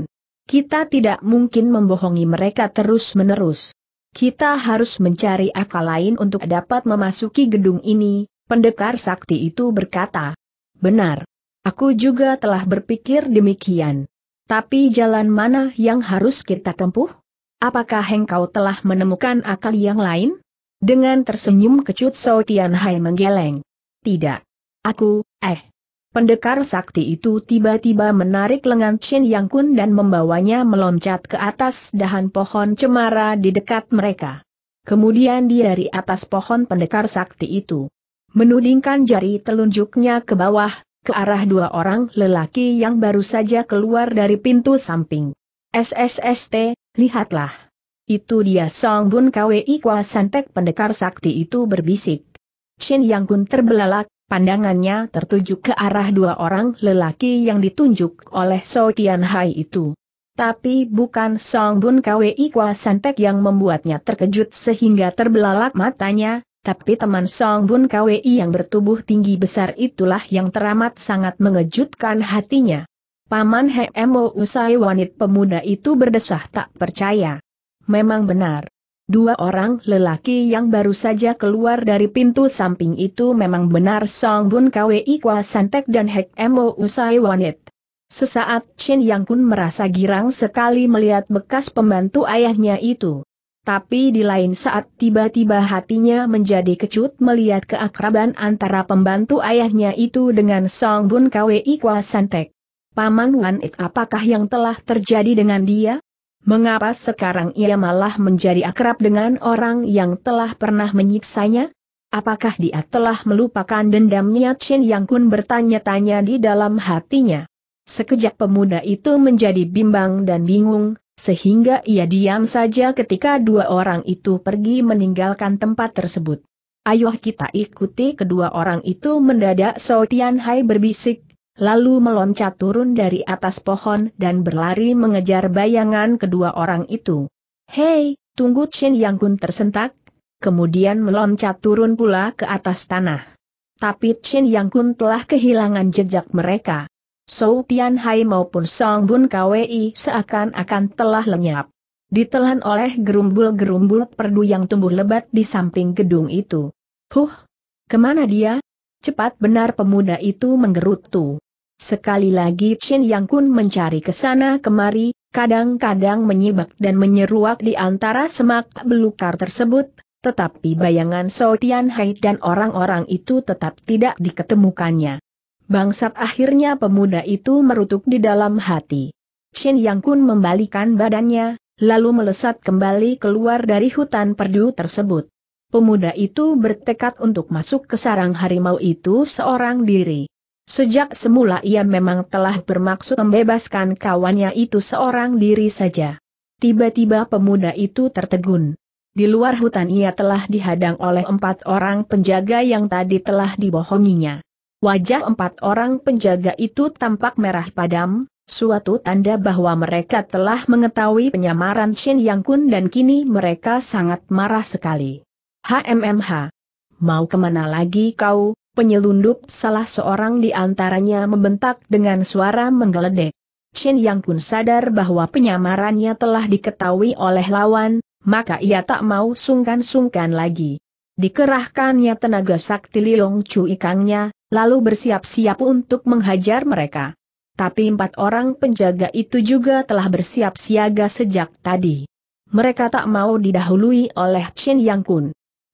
S1: Kita tidak mungkin membohongi mereka terus-menerus. Kita harus mencari akal lain untuk dapat memasuki gedung ini, pendekar sakti itu berkata. Benar. Aku juga telah berpikir demikian. Tapi jalan mana yang harus kita tempuh? Apakah engkau telah menemukan akal yang lain? Dengan tersenyum kecut Sotian Hai menggeleng. Tidak. Aku, eh, Pendekar sakti itu tiba-tiba menarik lengan Chin Yang Kun dan membawanya meloncat ke atas dahan pohon cemara di dekat mereka. Kemudian dia dari atas pohon pendekar sakti itu menudingkan jari telunjuknya ke bawah, ke arah dua orang lelaki yang baru saja keluar dari pintu samping. SSST, lihatlah. Itu dia Song Bun KWI Kwa Santek pendekar sakti itu berbisik. Shin Yang Kun terbelalak, Pandangannya tertuju ke arah dua orang lelaki yang ditunjuk oleh So Tian Hai itu. Tapi bukan Song Bun Kwi Kwa Santek yang membuatnya terkejut sehingga terbelalak matanya, tapi teman Song Bun Kwi yang bertubuh tinggi besar itulah yang teramat sangat mengejutkan hatinya. Paman He Mo usai wanit pemuda itu berdesah tak percaya. Memang benar. Dua orang lelaki yang baru saja keluar dari pintu samping itu memang benar Song Bun Kwi Kwa Santek dan Hek Mo Usai Wanit. Sesaat Chin Yang Kun merasa girang sekali melihat bekas pembantu ayahnya itu. Tapi di lain saat tiba-tiba hatinya menjadi kecut melihat keakraban antara pembantu ayahnya itu dengan Song Bun Kwi Kwa Santek. Paman Wanit, apakah yang telah terjadi dengan dia? mengapa sekarang ia malah menjadi akrab dengan orang yang telah pernah menyiksanya? Apakah dia telah melupakan dendamnya Chen Yang Kun bertanya-tanya di dalam hatinya? Sekejap pemuda itu menjadi bimbang dan bingung, sehingga ia diam saja ketika dua orang itu pergi meninggalkan tempat tersebut. Ayo kita ikuti kedua orang itu mendadak Tian Hai berbisik, lalu meloncat turun dari atas pohon dan berlari mengejar bayangan kedua orang itu. Hei, tunggu Chin Yang Kun tersentak, kemudian meloncat turun pula ke atas tanah. Tapi Chin Yang Kun telah kehilangan jejak mereka. Sou Tian Hai maupun Song Bun Kwei seakan-akan telah lenyap. Ditelan oleh gerumbul-gerumbul perdu yang tumbuh lebat di samping gedung itu. Huh! Kemana dia? Cepat benar pemuda itu menggerutu. Sekali lagi Chin Yang Kun mencari ke sana kemari, kadang-kadang menyibak dan menyeruak di antara semak belukar tersebut, tetapi bayangan So Tian Hai dan orang-orang itu tetap tidak diketemukannya. Bangsat akhirnya pemuda itu merutuk di dalam hati. Shin Yang Kun membalikan badannya, lalu melesat kembali keluar dari hutan perdu tersebut. Pemuda itu bertekad untuk masuk ke sarang harimau itu seorang diri. Sejak semula ia memang telah bermaksud membebaskan kawannya itu seorang diri saja. Tiba-tiba pemuda itu tertegun. Di luar hutan ia telah dihadang oleh empat orang penjaga yang tadi telah dibohonginya. Wajah empat orang penjaga itu tampak merah padam, suatu tanda bahwa mereka telah mengetahui penyamaran Shin Yang Kun dan kini mereka sangat marah sekali. HMMH. Mau kemana lagi kau, penyelundup salah seorang di antaranya membentak dengan suara menggeledek. Chen Yang pun sadar bahwa penyamarannya telah diketahui oleh lawan, maka ia tak mau sungkan-sungkan lagi. Dikerahkannya tenaga sakti Liong Chu Ikangnya, lalu bersiap-siap untuk menghajar mereka. Tapi empat orang penjaga itu juga telah bersiap siaga sejak tadi. Mereka tak mau didahului oleh Chen Yang Kun.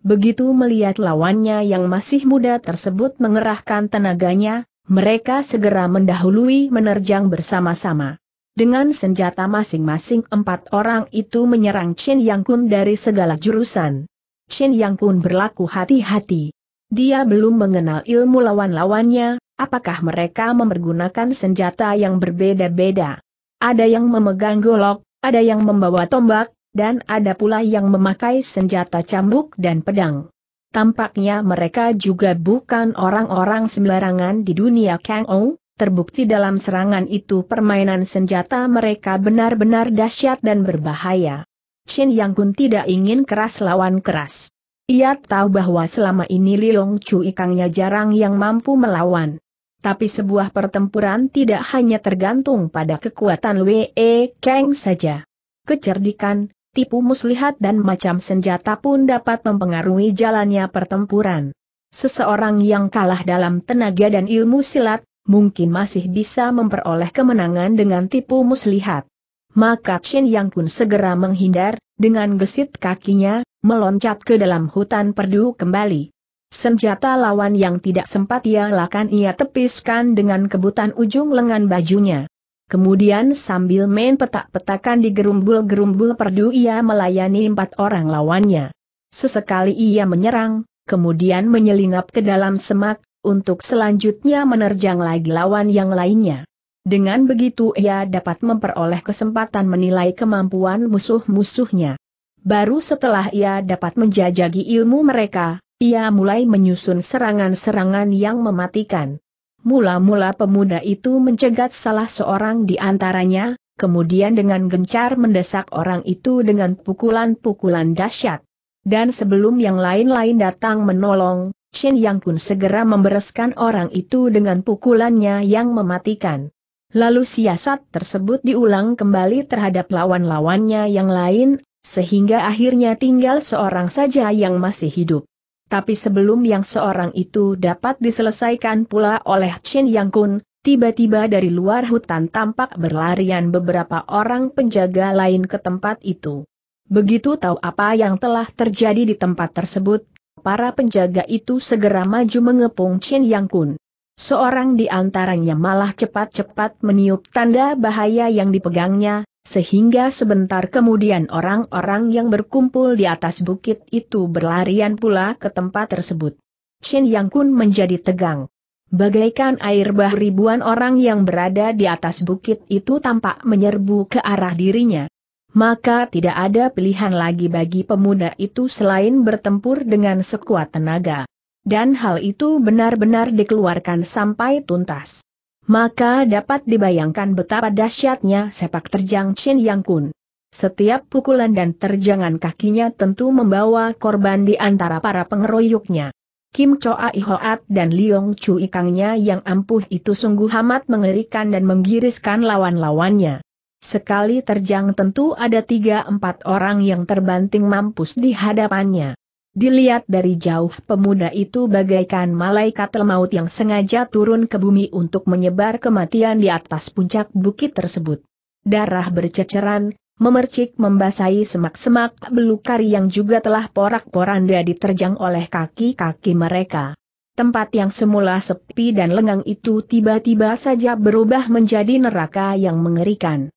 S1: Begitu melihat lawannya yang masih muda tersebut mengerahkan tenaganya, mereka segera mendahului menerjang bersama-sama. Dengan senjata masing-masing empat orang itu menyerang Chen Yang Kun dari segala jurusan. Chen Yang Kun berlaku hati-hati. Dia belum mengenal ilmu lawan-lawannya, apakah mereka mempergunakan senjata yang berbeda-beda. Ada yang memegang golok, ada yang membawa tombak, dan ada pula yang memakai senjata cambuk dan pedang. Tampaknya mereka juga bukan orang-orang sembarangan di dunia Kang Ou, terbukti dalam serangan itu permainan senjata mereka benar-benar dahsyat dan berbahaya. Shin Yang Kun tidak ingin keras lawan keras. Ia tahu bahwa selama ini Liong Chu Ikangnya jarang yang mampu melawan. Tapi sebuah pertempuran tidak hanya tergantung pada kekuatan Wei Kang saja. Kecerdikan, tipu muslihat dan macam senjata pun dapat mempengaruhi jalannya pertempuran. Seseorang yang kalah dalam tenaga dan ilmu silat, mungkin masih bisa memperoleh kemenangan dengan tipu muslihat. Maka Chin Yang Kun segera menghindar, dengan gesit kakinya, meloncat ke dalam hutan perdu kembali. Senjata lawan yang tidak sempat ia lakukan ia tepiskan dengan kebutan ujung lengan bajunya. Kemudian sambil main petak-petakan di gerumbul-gerumbul perdu ia melayani empat orang lawannya. Sesekali ia menyerang, kemudian menyelinap ke dalam semak, untuk selanjutnya menerjang lagi lawan yang lainnya. Dengan begitu ia dapat memperoleh kesempatan menilai kemampuan musuh-musuhnya. Baru setelah ia dapat menjajagi ilmu mereka, ia mulai menyusun serangan-serangan yang mematikan. Mula-mula pemuda itu mencegat salah seorang di antaranya, kemudian dengan gencar mendesak orang itu dengan pukulan-pukulan dahsyat. Dan sebelum yang lain-lain datang menolong, Shin Yang Kun segera membereskan orang itu dengan pukulannya yang mematikan. Lalu siasat tersebut diulang kembali terhadap lawan-lawannya yang lain, sehingga akhirnya tinggal seorang saja yang masih hidup. Tapi sebelum yang seorang itu dapat diselesaikan pula oleh Chin Yang Kun, tiba-tiba dari luar hutan tampak berlarian beberapa orang penjaga lain ke tempat itu. Begitu tahu apa yang telah terjadi di tempat tersebut, para penjaga itu segera maju mengepung Chin Yang Kun. Seorang di antaranya malah cepat-cepat meniup tanda bahaya yang dipegangnya, sehingga sebentar kemudian orang-orang yang berkumpul di atas bukit itu berlarian pula ke tempat tersebut. Shin Yang Kun menjadi tegang. Bagaikan air bah ribuan orang yang berada di atas bukit itu tampak menyerbu ke arah dirinya. Maka tidak ada pilihan lagi bagi pemuda itu selain bertempur dengan sekuat tenaga dan hal itu benar-benar dikeluarkan sampai tuntas. Maka dapat dibayangkan betapa dahsyatnya sepak terjang Chen Yang Kun. Setiap pukulan dan terjangan kakinya tentu membawa korban di antara para pengeroyoknya. Kim Choa Ihoat dan Liong Chu Ikangnya yang ampuh itu sungguh amat mengerikan dan menggiriskan lawan-lawannya. Sekali terjang tentu ada tiga empat orang yang terbanting mampus di hadapannya. Dilihat dari jauh pemuda itu bagaikan malaikat maut yang sengaja turun ke bumi untuk menyebar kematian di atas puncak bukit tersebut. Darah berceceran, memercik membasahi semak-semak belukar yang juga telah porak-poranda diterjang oleh kaki-kaki mereka. Tempat yang semula sepi dan lengang itu tiba-tiba saja berubah menjadi neraka yang mengerikan.